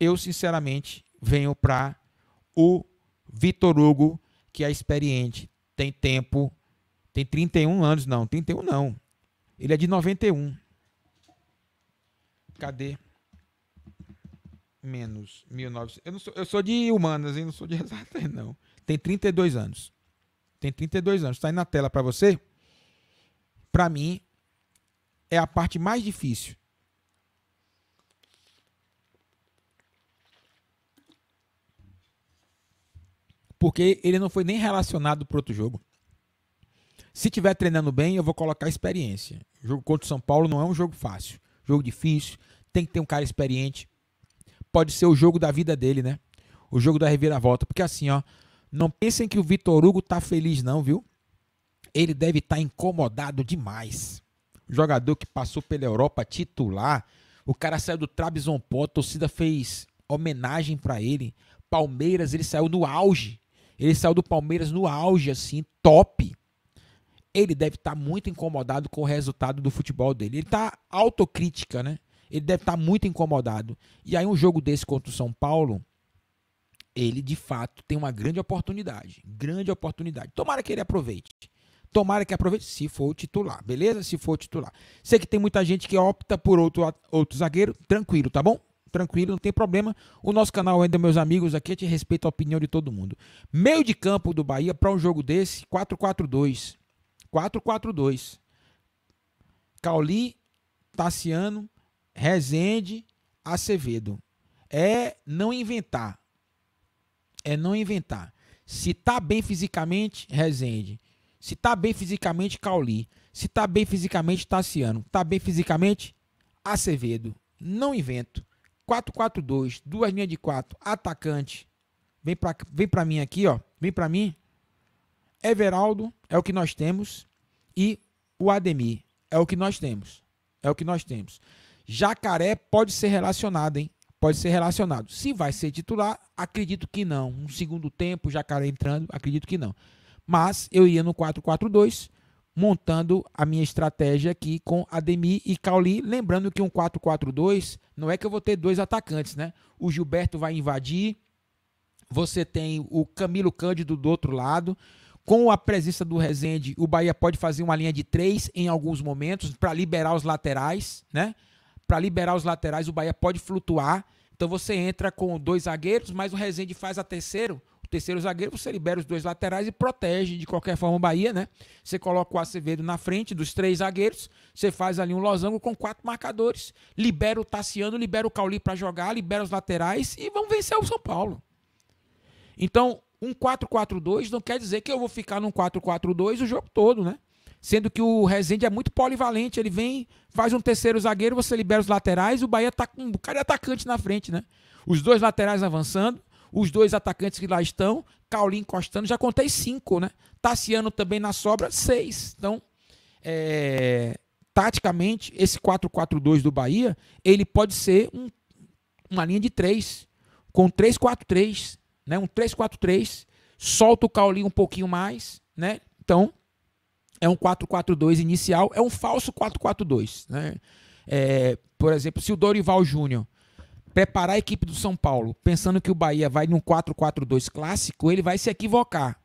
eu sinceramente venho para o Vitor Hugo, que é experiente, tem tempo, tem 31 anos, não, 31 não. Ele é de 91. Cadê? Menos 1900. Eu, não sou, eu sou de humanas, hein? não sou de exatas, não. Tem 32 anos. Tem 32 anos. Está aí na tela para você? Para mim, é a parte mais difícil porque ele não foi nem relacionado para outro jogo. Se tiver treinando bem, eu vou colocar experiência. O jogo contra o São Paulo não é um jogo fácil, jogo difícil, tem que ter um cara experiente. Pode ser o jogo da vida dele, né? O jogo da reviravolta, porque assim, ó, não pensem que o Vitor Hugo tá feliz não, viu? Ele deve estar tá incomodado demais. jogador que passou pela Europa titular, o cara saiu do Trabzonspor, a torcida fez homenagem para ele. Palmeiras, ele saiu no auge ele saiu do Palmeiras no auge, assim, top. Ele deve estar tá muito incomodado com o resultado do futebol dele. Ele está autocrítica, né? Ele deve estar tá muito incomodado. E aí, um jogo desse contra o São Paulo, ele de fato tem uma grande oportunidade. Grande oportunidade. Tomara que ele aproveite. Tomara que aproveite se for o titular, beleza? Se for o titular. Sei que tem muita gente que opta por outro, outro zagueiro, tranquilo, tá bom? tranquilo, não tem problema. O nosso canal ainda, meus amigos, aqui a gente respeita a opinião de todo mundo. Meio de campo do Bahia para um jogo desse, 4-4-2. 4-4-2. Cauli, Tassiano, Rezende, Acevedo. É não inventar. É não inventar. Se tá bem fisicamente, Rezende. Se tá bem fisicamente, Cauli. Se tá bem fisicamente, Tassiano. Tá bem fisicamente, Acevedo. Não invento. 4-4-2, duas linhas de quatro, atacante. Vem para vem pra mim aqui, ó. Vem para mim. Everaldo é o que nós temos. E o Ademir é o que nós temos. É o que nós temos. Jacaré pode ser relacionado, hein? Pode ser relacionado. Se vai ser titular, acredito que não. Um segundo tempo, Jacaré entrando, acredito que não. Mas eu ia no 4-4-2 montando a minha estratégia aqui com Ademir e Cauli. Lembrando que um 4-4-2 não é que eu vou ter dois atacantes, né? O Gilberto vai invadir, você tem o Camilo Cândido do outro lado. Com a presença do Rezende, o Bahia pode fazer uma linha de três em alguns momentos para liberar os laterais, né? Para liberar os laterais, o Bahia pode flutuar. Então você entra com dois zagueiros, mas o Rezende faz a terceiro, o terceiro zagueiro, você libera os dois laterais e protege de qualquer forma o Bahia, né? Você coloca o Acevedo na frente dos três zagueiros, você faz ali um losango com quatro marcadores, libera o Tassiano, libera o Cauli para jogar, libera os laterais e vão vencer o São Paulo. Então, um 4-4-2 não quer dizer que eu vou ficar num 4-4-2 o jogo todo, né? Sendo que o Rezende é muito polivalente, ele vem, faz um terceiro zagueiro, você libera os laterais, o Bahia tá com um cara atacante na frente, né? Os dois laterais avançando, os dois atacantes que lá estão, Caolim encostando, já contei cinco, né? Tassiano também na sobra, seis. Então, é, taticamente, esse 4-4-2 do Bahia, ele pode ser um, uma linha de três, com 3-4-3, né? Um 3-4-3, solta o Caolim um pouquinho mais, né? Então, é um 4-4-2 inicial, é um falso 4-4-2, né? É, por exemplo, se o Dorival Júnior preparar a equipe do São Paulo pensando que o Bahia vai num 4-4-2 clássico, ele vai se equivocar.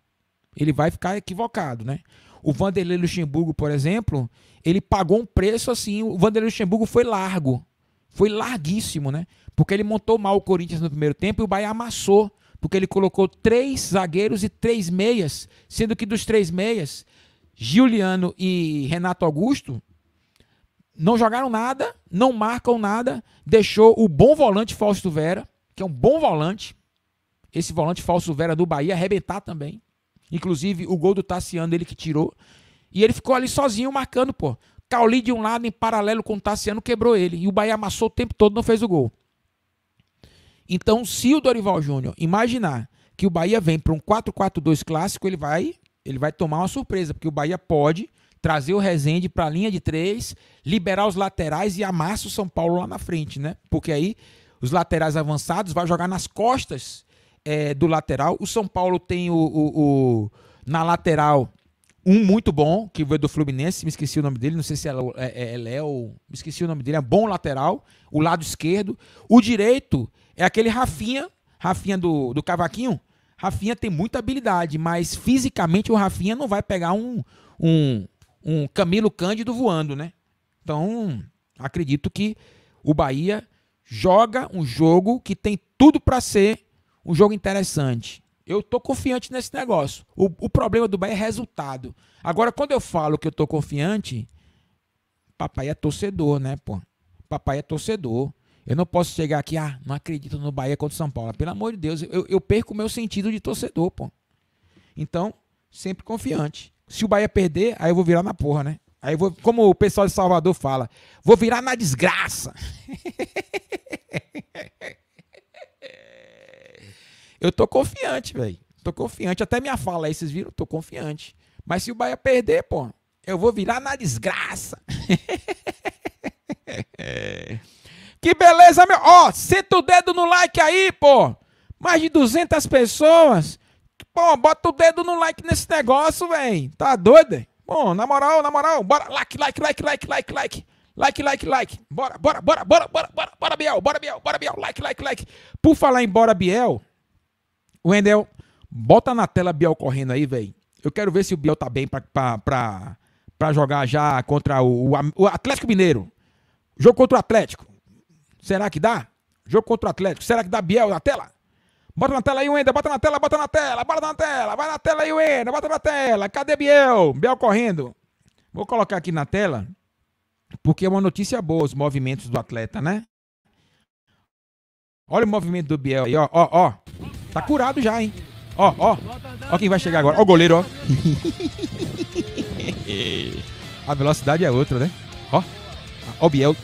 Ele vai ficar equivocado, né? O Vanderlei Luxemburgo, por exemplo, ele pagou um preço assim. O Vanderlei Luxemburgo foi largo. Foi larguíssimo, né? Porque ele montou mal o Corinthians no primeiro tempo e o Bahia amassou. Porque ele colocou três zagueiros e três meias, sendo que dos três meias, Giuliano e Renato Augusto não jogaram nada, não marcam nada, deixou o bom volante Fausto Vera, que é um bom volante, esse volante Fausto Vera do Bahia arrebentar também. Inclusive o gol do Tassiano, ele que tirou. E ele ficou ali sozinho marcando, pô. Cauli de um lado em paralelo com o Tassiano quebrou ele. E o Bahia amassou o tempo todo, não fez o gol. Então, se o Dorival Júnior imaginar que o Bahia vem para um 4-4-2 clássico, ele vai, ele vai tomar uma surpresa, porque o Bahia pode trazer o Rezende para a linha de três, liberar os laterais e amassa o São Paulo lá na frente, né? Porque aí os laterais avançados vão jogar nas costas é, do lateral. O São Paulo tem o, o, o, na lateral um muito bom, que veio do Fluminense, me esqueci o nome dele, não sei se é, é, é, é Léo, me esqueci o nome dele, é bom lateral, o lado esquerdo. O direito é aquele Rafinha, Rafinha do, do Cavaquinho. Rafinha tem muita habilidade, mas fisicamente o Rafinha não vai pegar um, um, um Camilo Cândido voando, né? Então, acredito que o Bahia joga um jogo que tem tudo para ser um jogo interessante. Eu tô confiante nesse negócio. O, o, problema do Bahia é resultado. Agora, quando eu falo que eu tô confiante, papai é torcedor, né, pô? Papai é torcedor. Eu não posso chegar aqui, ah, não acredito no Bahia contra o São Paulo. Pelo amor de Deus, eu, eu perco o meu sentido de torcedor, pô. Então, sempre confiante se o Bahia perder, aí eu vou virar na porra, né? Aí vou, como o pessoal de Salvador fala, vou virar na desgraça. eu tô confiante, velho. Tô confiante. Até minha fala aí, vocês viram? Tô confiante. Mas se o Bahia perder, pô, eu vou virar na desgraça. que beleza, meu. Ó, senta o dedo no like aí, pô. Mais de 200 pessoas. Pô, bota o dedo no like nesse negócio, velho. Tá doido? Bom, na moral, na moral, bora. Like, like, like, like, like, like. Like, like, like. Bora, bora, bora, bora, bora, bora, bora, Biel, bora, Biel, bora, Biel. Like, like, like. Por falar em bora, Biel, Wendel, bota na tela Biel correndo aí, velho. Eu quero ver se o Biel tá bem pra, pra, pra, pra jogar já contra o, o Atlético Mineiro. Jogo contra o Atlético. Será que dá? Jogo contra o Atlético. Será que dá Biel na tela? Bota na tela aí, Wender, bota na tela, bota na tela, bota na tela, vai na tela aí, Wender, bota na tela. Cadê Biel? Biel correndo. Vou colocar aqui na tela, porque é uma notícia boa os movimentos do atleta, né? Olha o movimento do Biel aí, ó, ó, ó. Tá curado já, hein? Ó, ó. Ó quem vai chegar agora. Ó o goleiro, ó. A velocidade é outra, né? Ó. Ó o Biel.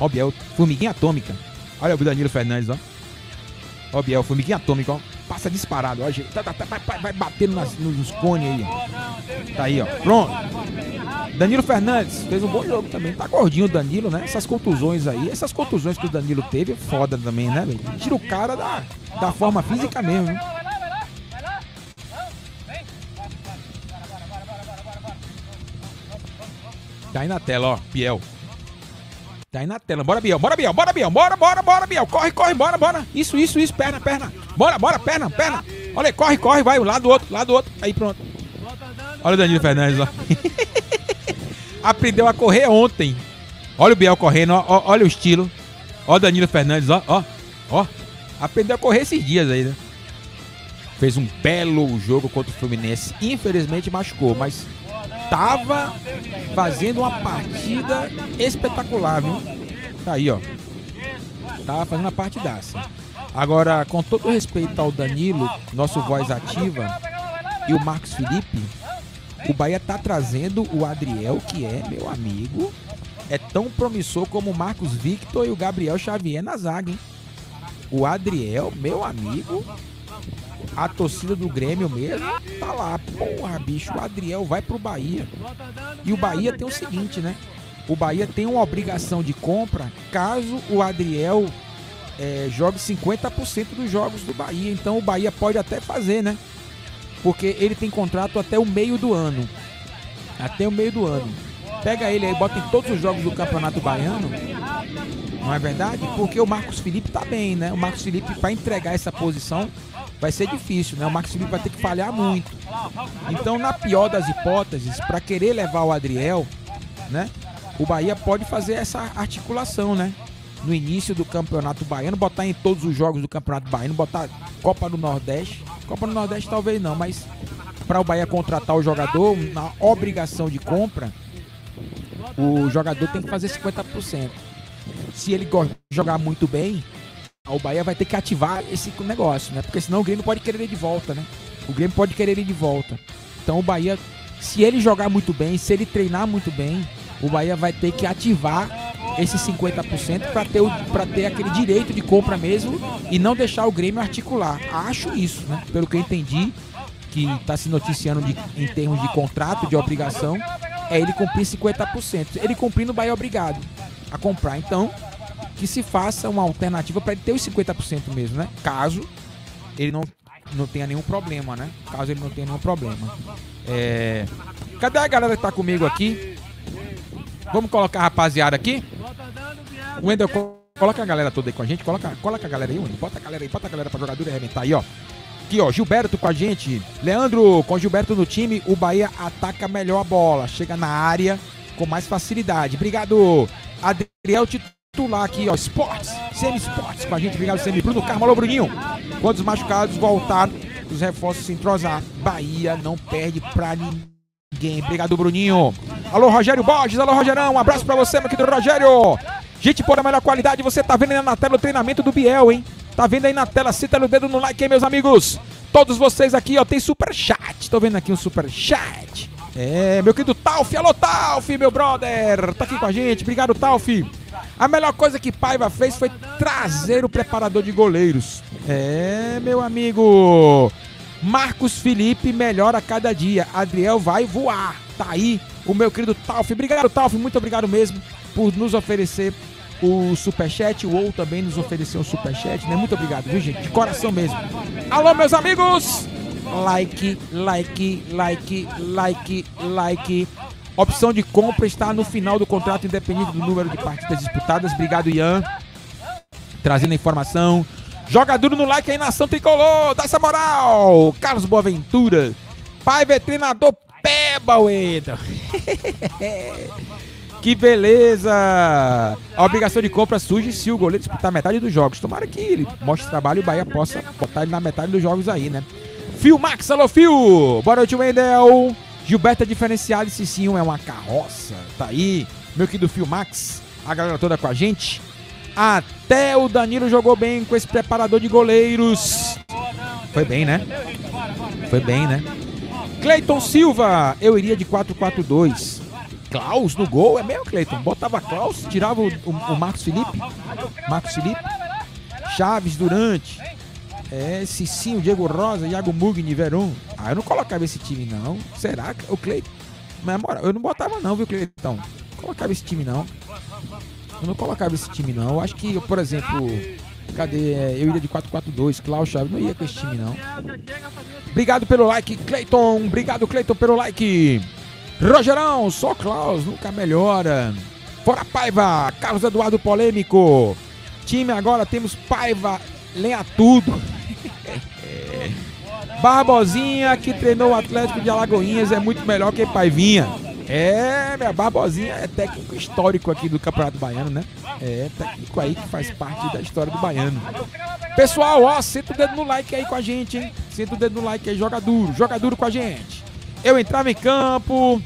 Ó o Biel. Formiguinha atômica. Olha o Danilo Fernandes, ó. Ó, Biel, formiguinha atômica, ó. Passa disparado, ó. Tá, tá, tá, vai, vai, batendo nas, nos cones aí, ó. Tá aí, ó. Pronto. Danilo Fernandes fez um bom jogo também. Tá gordinho o Danilo, né? Essas contusões aí, essas contusões que o Danilo teve, é foda também, né, velho? Tira o cara da, da forma física mesmo, hein? Tá aí na tela, ó, Biel. Tá aí na tela. Bora, Biel. Bora, Biel. Bora, Biel. Bora, bora, bora, Biel. Corre, corre, bora, bora. Isso, isso, isso. Perna, perna. Bora, bora, perna, perna. Olha aí, corre, corre. Vai, um lado, outro, lado, outro. Aí, pronto. Olha o Danilo Fernandes ó. Aprendeu a correr ontem. Olha o Biel correndo, ó, ó, olha o estilo. Ó o Danilo Fernandes, ó, ó, ó. Aprendeu a correr esses dias aí, né? Fez um belo jogo contra o Fluminense. Infelizmente machucou, mas tava fazendo uma partida espetacular, viu? Tá aí, ó. Tava fazendo uma partidaça. Agora, com todo respeito ao Danilo, nosso voz ativa, e o Marcos Felipe, o Bahia tá trazendo o Adriel, que é meu amigo, é tão promissor como o Marcos Victor e o Gabriel Xavier na zaga, hein? O Adriel, meu amigo, a torcida do Grêmio mesmo tá lá. Porra, bicho, o Adriel vai pro Bahia. E o Bahia tem o seguinte, né? O Bahia tem uma obrigação de compra caso o Adriel é, jogue 50% dos jogos do Bahia. Então o Bahia pode até fazer, né? Porque ele tem contrato até o meio do ano. Até o meio do ano. Pega ele aí, bota em todos os jogos do Campeonato Baiano. Não é verdade? Porque o Marcos Felipe tá bem, né? O Marcos Felipe, vai entregar essa posição, vai ser difícil, né? O Max Felipe vai ter que falhar muito. Então, na pior das hipóteses, para querer levar o Adriel, né? O Bahia pode fazer essa articulação, né? No início do Campeonato Baiano, botar em todos os jogos do Campeonato Baiano, botar Copa do Nordeste. Copa do Nordeste talvez não, mas para o Bahia contratar o jogador, na obrigação de compra, o jogador tem que fazer 50%. Se ele jogar muito bem, o Bahia vai ter que ativar esse negócio, né? Porque senão o Grêmio pode querer ir de volta, né? O Grêmio pode querer ir de volta. Então o Bahia, se ele jogar muito bem, se ele treinar muito bem, o Bahia vai ter que ativar esse 50% para ter, o, ter aquele direito de compra mesmo e não deixar o Grêmio articular. Acho isso, né? Pelo que eu entendi, que está se noticiando de, em termos de contrato, de obrigação, é ele cumprir 50%. Ele cumprindo, o Bahia é obrigado a comprar. Então, que se faça uma alternativa para ele ter os 50% mesmo, né? Caso ele não, não tenha nenhum problema, né? Caso ele não tenha nenhum problema. É... Cadê a galera que tá comigo aqui? Vamos colocar a rapaziada aqui? Wendel, coloca a galera toda aí com a gente. Coloca, coloca a galera aí, Wendel. Bota a galera aí, bota a galera pra jogador arrebentar aí, ó. Aqui, ó, Gilberto com a gente. Leandro, com Gilberto no time, o Bahia ataca melhor a bola. Chega na área com mais facilidade. Obrigado, Adriel Tito titular aqui, ó. Esportes, Semi Esportes com a gente. Obrigado, Semi. Bruno Carmo, alô, Bruninho. Quando os machucados voltar, os reforços se entrosar. Bahia não perde pra ninguém. Obrigado, Bruninho. Alô, Rogério Borges. Alô, Rogerão. Um abraço pra você, meu querido Rogério. Gente, por a melhor qualidade. Você tá vendo aí na tela o treinamento do Biel, hein? Tá vendo aí na tela? Cita o dedo no like hein, meus amigos. Todos vocês aqui, ó. Tem super chat. Tô vendo aqui um super chat. É, meu querido Tauf, alô Tauf, meu brother, tá aqui com a gente, obrigado Tauf. A melhor coisa que Paiva fez foi trazer o preparador de goleiros. É, meu amigo. Marcos Felipe melhora a cada dia. Adriel vai voar. Tá aí o meu querido Tauf. Obrigado, Tauf. Muito obrigado mesmo por nos oferecer o superchat. O ou também nos ofereceu o superchat, né? Muito obrigado, viu, gente? De coração mesmo. Alô, meus amigos! Like, like, like, like, like. Opção de compra está no final do contrato, independente do número de partidas disputadas. Obrigado, Ian. Trazendo a informação. Joga duro no like aí, nação tricolor. Dá essa moral. Carlos Boaventura. Pai veterinador Peba, Wendel. que beleza! A obrigação de compra surge se o goleiro disputar metade dos jogos. Tomara que ele mostre trabalho e o Bahia possa botar ele na metade dos jogos aí, né? Fio Max, alô, Fio! Boa noite, Wendel! Gilberto é diferenciado, esse sim é uma carroça. Tá aí, meu querido Fio Max, a galera toda com a gente. Até o Danilo jogou bem com esse preparador de goleiros. Foi bem, né? Foi bem, né? Cleiton Silva, eu iria de 4-4-2. Klaus no gol, é mesmo, Cleiton? Botava Klaus, tirava o, o, o Marcos Felipe. Marcos Felipe. Chaves Durante. É, Cicinho, Diego Rosa, Iago Mugni, Veron. Ah, eu não colocava esse time, não. Será que o Cleiton? Mas, eu não botava, não, viu, Cleitão? Não colocava esse time, não. Eu não colocava esse time, não. Eu acho que, por exemplo, cadê? É, eu iria de 4-4-2, Klaus Chaves. Não ia com esse time, não. Obrigado pelo like, Cleiton. Obrigado, Cleiton, pelo like. Rogerão, só Klaus, nunca melhora. Fora Paiva, Carlos Eduardo Polêmico. Time agora temos Paiva, Lenha Tudo. É. Barbosinha, que treinou o Atlético de Alagoinhas, é muito melhor que Paivinha. É, minha Barbosinha é técnico histórico aqui do Campeonato Baiano, né? É, técnico aí que faz parte da história do Baiano. Pessoal, ó, senta o dedo no like aí com a gente, hein? Senta o dedo no like aí, joga duro, joga duro com a gente. Eu entrava em campo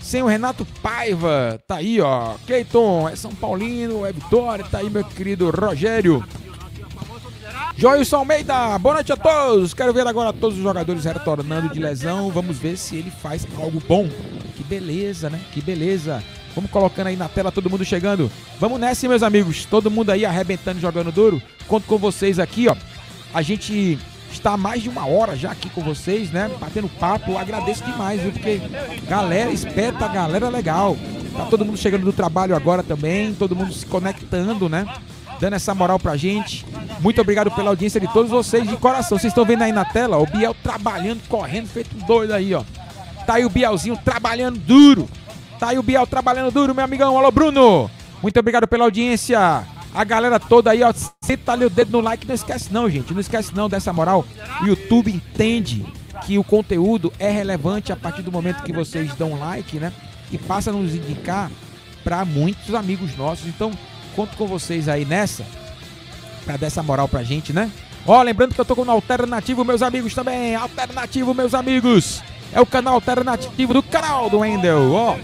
sem o Renato Paiva, tá aí, ó. Cleiton, é São Paulino, é Vitória, tá aí meu querido Rogério. Joilson Almeida, boa noite a todos. Quero ver agora todos os jogadores retornando de lesão. Vamos ver se ele faz algo bom. Que beleza, né? Que beleza. Vamos colocando aí na tela todo mundo chegando. Vamos nessa, meus amigos. Todo mundo aí arrebentando, jogando duro. Conto com vocês aqui, ó. A gente está há mais de uma hora já aqui com vocês, né? Batendo papo. Agradeço demais, viu? Porque galera esperta, galera legal. Tá todo mundo chegando do trabalho agora também. Todo mundo se conectando, né? dando essa moral pra gente. Muito obrigado pela audiência de todos vocês de coração. Vocês estão vendo aí na tela o Biel trabalhando, correndo, feito doido aí, ó. Tá aí o Bielzinho trabalhando duro. Tá aí o Biel trabalhando duro, meu amigão. Alô, Bruno. Muito obrigado pela audiência. A galera toda aí, ó, senta ali o dedo no like. Não esquece não, gente. Não esquece não dessa moral. O YouTube entende que o conteúdo é relevante a partir do momento que vocês dão like, né? E passa a nos indicar para muitos amigos nossos. Então, Conto com vocês aí nessa, para dar essa moral pra gente, né? Ó, lembrando que eu tô com o Alternativo, meus amigos, também. Alternativo, meus amigos. É o canal alternativo do canal do Wendel, ó.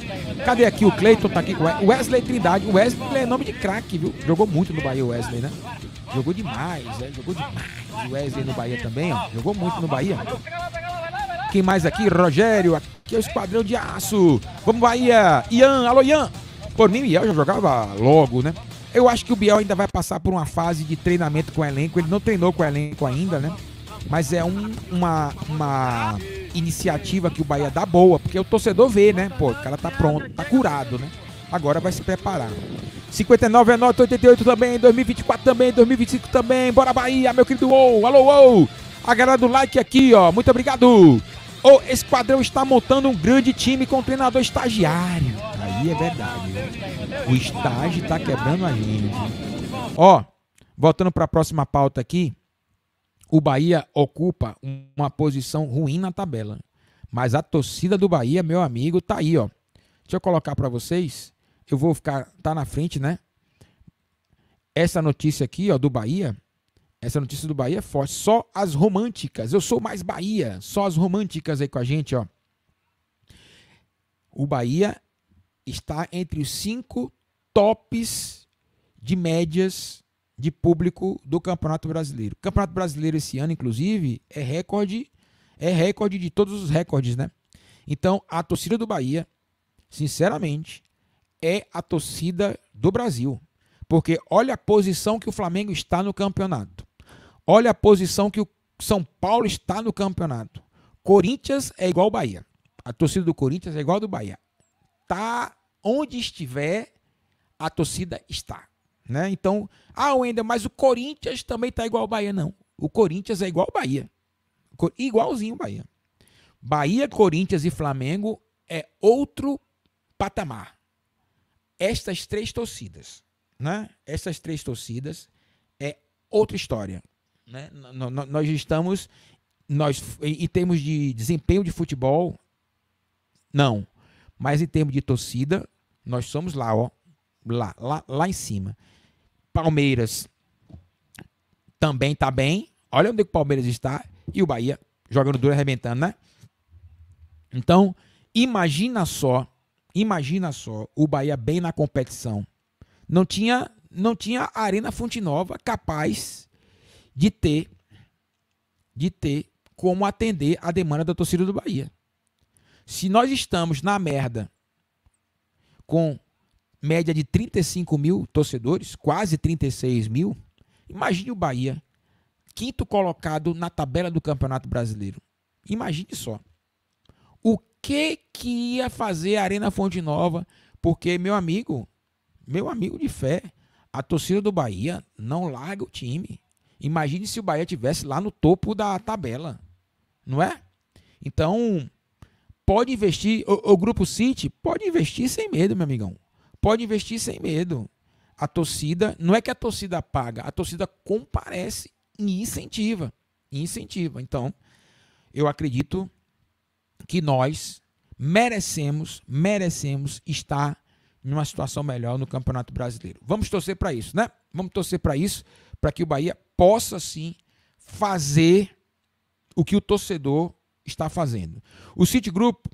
Cadê aqui o Cleiton? Tá aqui com o Wesley Trindade. O Wesley é nome de craque, viu? Jogou muito no Bahia Wesley, né? Jogou demais, né? Jogou demais. O Wesley no Bahia também, ó. Jogou muito no Bahia. Quem mais aqui? Rogério. Aqui é o Esquadrão de Aço. Vamos, Bahia. Ian. Alô, Ian. Por mim, Ian já jogava logo, né? Eu acho que o Biel ainda vai passar por uma fase de treinamento com o elenco. Ele não treinou com o elenco ainda, né? Mas é um, uma, uma iniciativa que o Bahia dá boa, porque o torcedor vê, né? Pô, o cara tá pronto, tá curado, né? Agora vai se preparar. 59 é nota, 88 também, 2024 também, 2025 também. Bora Bahia, meu querido UOL. alô UOL. A galera do like aqui, ó. Muito obrigado. O Esquadrão está montando um grande time com um treinador estagiário. Aí é verdade. O estágio está quebrando a gente. Ó, voltando para a próxima pauta aqui. O Bahia ocupa uma posição ruim na tabela. Mas a torcida do Bahia, meu amigo, tá aí, ó. Deixa eu colocar para vocês. Eu vou ficar. Tá na frente, né? Essa notícia aqui, ó, do Bahia. Essa notícia do Bahia é forte. Só as românticas. Eu sou mais Bahia. Só as românticas aí com a gente, ó. O Bahia está entre os cinco tops de médias de público do Campeonato Brasileiro. O Campeonato Brasileiro esse ano, inclusive, é recorde, é recorde de todos os recordes, né? Então, a torcida do Bahia, sinceramente, é a torcida do Brasil. Porque olha a posição que o Flamengo está no campeonato. Olha a posição que o São Paulo está no campeonato. Corinthians é igual ao Bahia. A torcida do Corinthians é igual ao do Bahia. Tá onde estiver, a torcida está. Né? Então, ah, ainda, mas o Corinthians também tá igual ao Bahia. Não. O Corinthians é igual ao Bahia. Igualzinho o Bahia. Bahia, Corinthians e Flamengo é outro patamar. Estas três torcidas, né? Essas três torcidas é outra história. Né? Nós estamos. Nós, em termos de desempenho de futebol, não. Mas em termos de torcida, nós somos lá, ó. Lá, lá, lá em cima. Palmeiras também está bem. Olha onde é o Palmeiras está. E o Bahia jogando duro arrebentando, né? Então, imagina só, imagina só, o Bahia bem na competição. Não tinha, não tinha Arena Fonte Nova capaz de ter de ter como atender a demanda da torcida do Bahia. Se nós estamos na merda com média de 35 mil torcedores, quase 36 mil, imagine o Bahia, quinto colocado na tabela do Campeonato Brasileiro. Imagine só. O que que ia fazer a Arena Fonte Nova? Porque, meu amigo, meu amigo de fé, a torcida do Bahia não larga o time. Imagine se o Bahia tivesse lá no topo da tabela, não é? Então, pode investir, o, o Grupo City pode investir sem medo, meu amigão. Pode investir sem medo. A torcida, não é que a torcida paga, a torcida comparece e incentiva. incentiva. Então, eu acredito que nós merecemos, merecemos estar numa situação melhor no Campeonato Brasileiro. Vamos torcer para isso, né? Vamos torcer para isso, para que o Bahia possa sim fazer o que o torcedor está fazendo. O Citigroup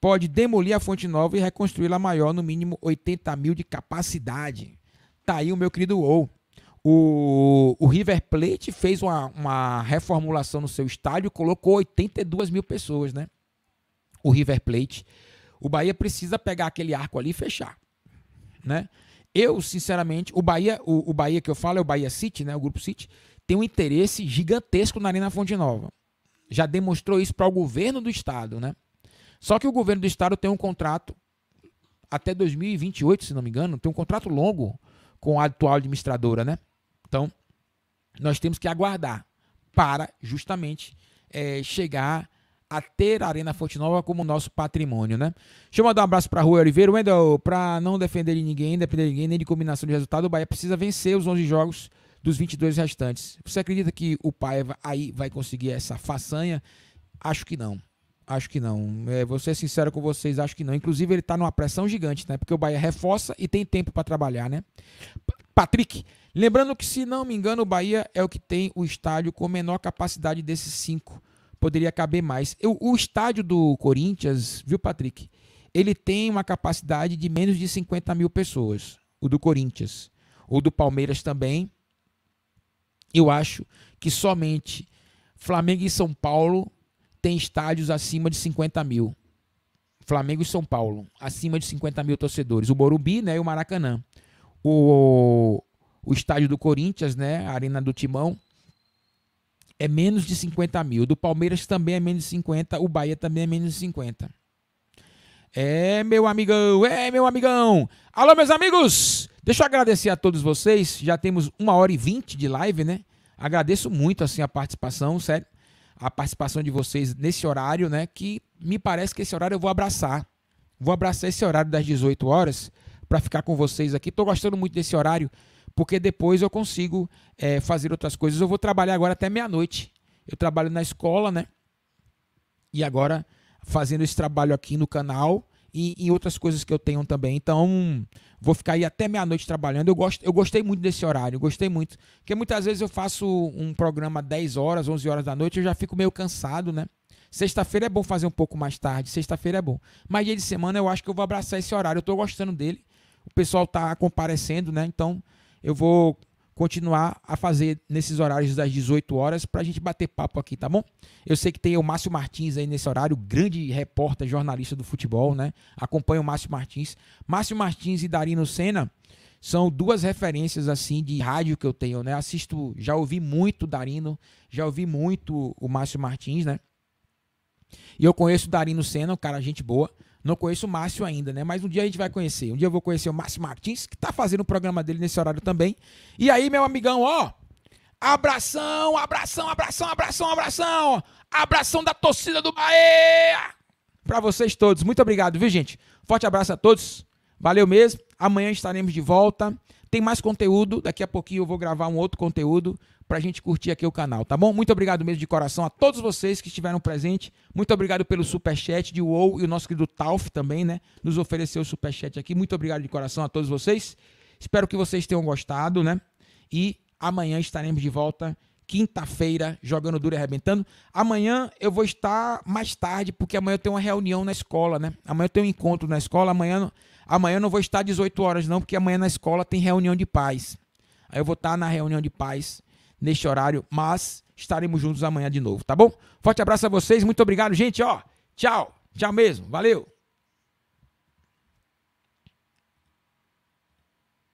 pode demolir a Fonte Nova e reconstruí-la maior, no mínimo 80 mil de capacidade. Tá aí o meu querido Ou. O, o, River Plate fez uma, uma, reformulação no seu estádio, colocou 82 mil pessoas, né? O River Plate. O Bahia precisa pegar aquele arco ali e fechar, né? Eu, sinceramente, o Bahia, o, o, Bahia que eu falo é o Bahia City, né? O Grupo City, tem um interesse gigantesco na Arena Fonte Nova. Já demonstrou isso para o governo do estado, né? Só que o governo do estado tem um contrato até 2028, se não me engano, tem um contrato longo com a atual administradora, né? Então, nós temos que aguardar para justamente é, chegar a ter a Arena Fonte Nova como nosso patrimônio, né? Deixa eu mandar um abraço para Rui Oliveira. Wendel, para não defender ninguém, depender de ninguém, nem de combinação de resultado, o Bahia precisa vencer os 11 jogos dos 22 restantes. Você acredita que o Paiva aí vai conseguir essa façanha? Acho que não. Acho que não. É, vou ser sincero com vocês, acho que não. Inclusive, ele está numa pressão gigante, né? Porque o Bahia reforça e tem tempo para trabalhar, né? Patrick, lembrando que, se não me engano, o Bahia é o que tem o estádio com menor capacidade desses cinco poderia caber mais. Eu, o estádio do Corinthians, viu, Patrick? Ele tem uma capacidade de menos de 50 mil pessoas. O do Corinthians. O do Palmeiras também. Eu acho que somente Flamengo e São Paulo têm estádios acima de 50 mil. Flamengo e São Paulo, acima de 50 mil torcedores. O Morumbi né, e o Maracanã. O, o estádio do Corinthians, né, a Arena do Timão, é menos de 50 mil. Do Palmeiras também é menos de 50. O Bahia também é menos de 50. É, meu amigão. É, meu amigão. Alô, meus amigos. Deixa eu agradecer a todos vocês. Já temos uma hora e vinte de live, né? Agradeço muito, assim, a participação, sério. A participação de vocês nesse horário, né? Que me parece que esse horário eu vou abraçar. Vou abraçar esse horário das 18 horas para ficar com vocês aqui. Tô gostando muito desse horário porque depois eu consigo é, fazer outras coisas. Eu vou trabalhar agora até meia-noite. Eu trabalho na escola, né? E agora fazendo esse trabalho aqui no canal e, e outras coisas que eu tenho também. Então, vou ficar aí até meia-noite trabalhando. Eu, gosto, eu gostei muito desse horário, gostei muito. Porque muitas vezes eu faço um programa 10 horas, 11 horas da noite, eu já fico meio cansado, né? Sexta-feira é bom fazer um pouco mais tarde, sexta-feira é bom. Mas dia de semana eu acho que eu vou abraçar esse horário, eu tô gostando dele. O pessoal tá comparecendo, né? Então, eu vou continuar a fazer nesses horários das 18 horas para a gente bater papo aqui, tá bom? Eu sei que tem o Márcio Martins aí nesse horário, grande repórter, jornalista do futebol, né? Acompanha o Márcio Martins. Márcio Martins e Darino Senna são duas referências assim de rádio que eu tenho, né? Assisto, já ouvi muito Darino, já ouvi muito o Márcio Martins, né? E eu conheço o Darino Senna, um cara gente boa, não conheço o Márcio ainda, né? Mas um dia a gente vai conhecer. Um dia eu vou conhecer o Márcio Martins, que tá fazendo o programa dele nesse horário também. E aí, meu amigão, ó. Abração, abração, abração, abração, abração. Abração da torcida do Bahia. Para vocês todos. Muito obrigado, viu, gente? Forte abraço a todos. Valeu mesmo. Amanhã estaremos de volta. Tem mais conteúdo. Daqui a pouquinho eu vou gravar um outro conteúdo para a gente curtir aqui o canal, tá bom? Muito obrigado mesmo de coração a todos vocês que estiveram presentes. Muito obrigado pelo superchat de UOL e o nosso querido Tauf também, né? Nos ofereceu o superchat aqui. Muito obrigado de coração a todos vocês. Espero que vocês tenham gostado, né? E amanhã estaremos de volta, quinta-feira, jogando duro e arrebentando. Amanhã eu vou estar mais tarde, porque amanhã eu tenho uma reunião na escola, né? Amanhã eu tenho um encontro na escola. Amanhã, amanhã eu não vou estar às 18 horas, não, porque amanhã na escola tem reunião de paz. Aí eu vou estar na reunião de paz neste horário, mas estaremos juntos amanhã de novo, tá bom? Forte abraço a vocês, muito obrigado, gente, ó. Tchau, tchau mesmo, valeu.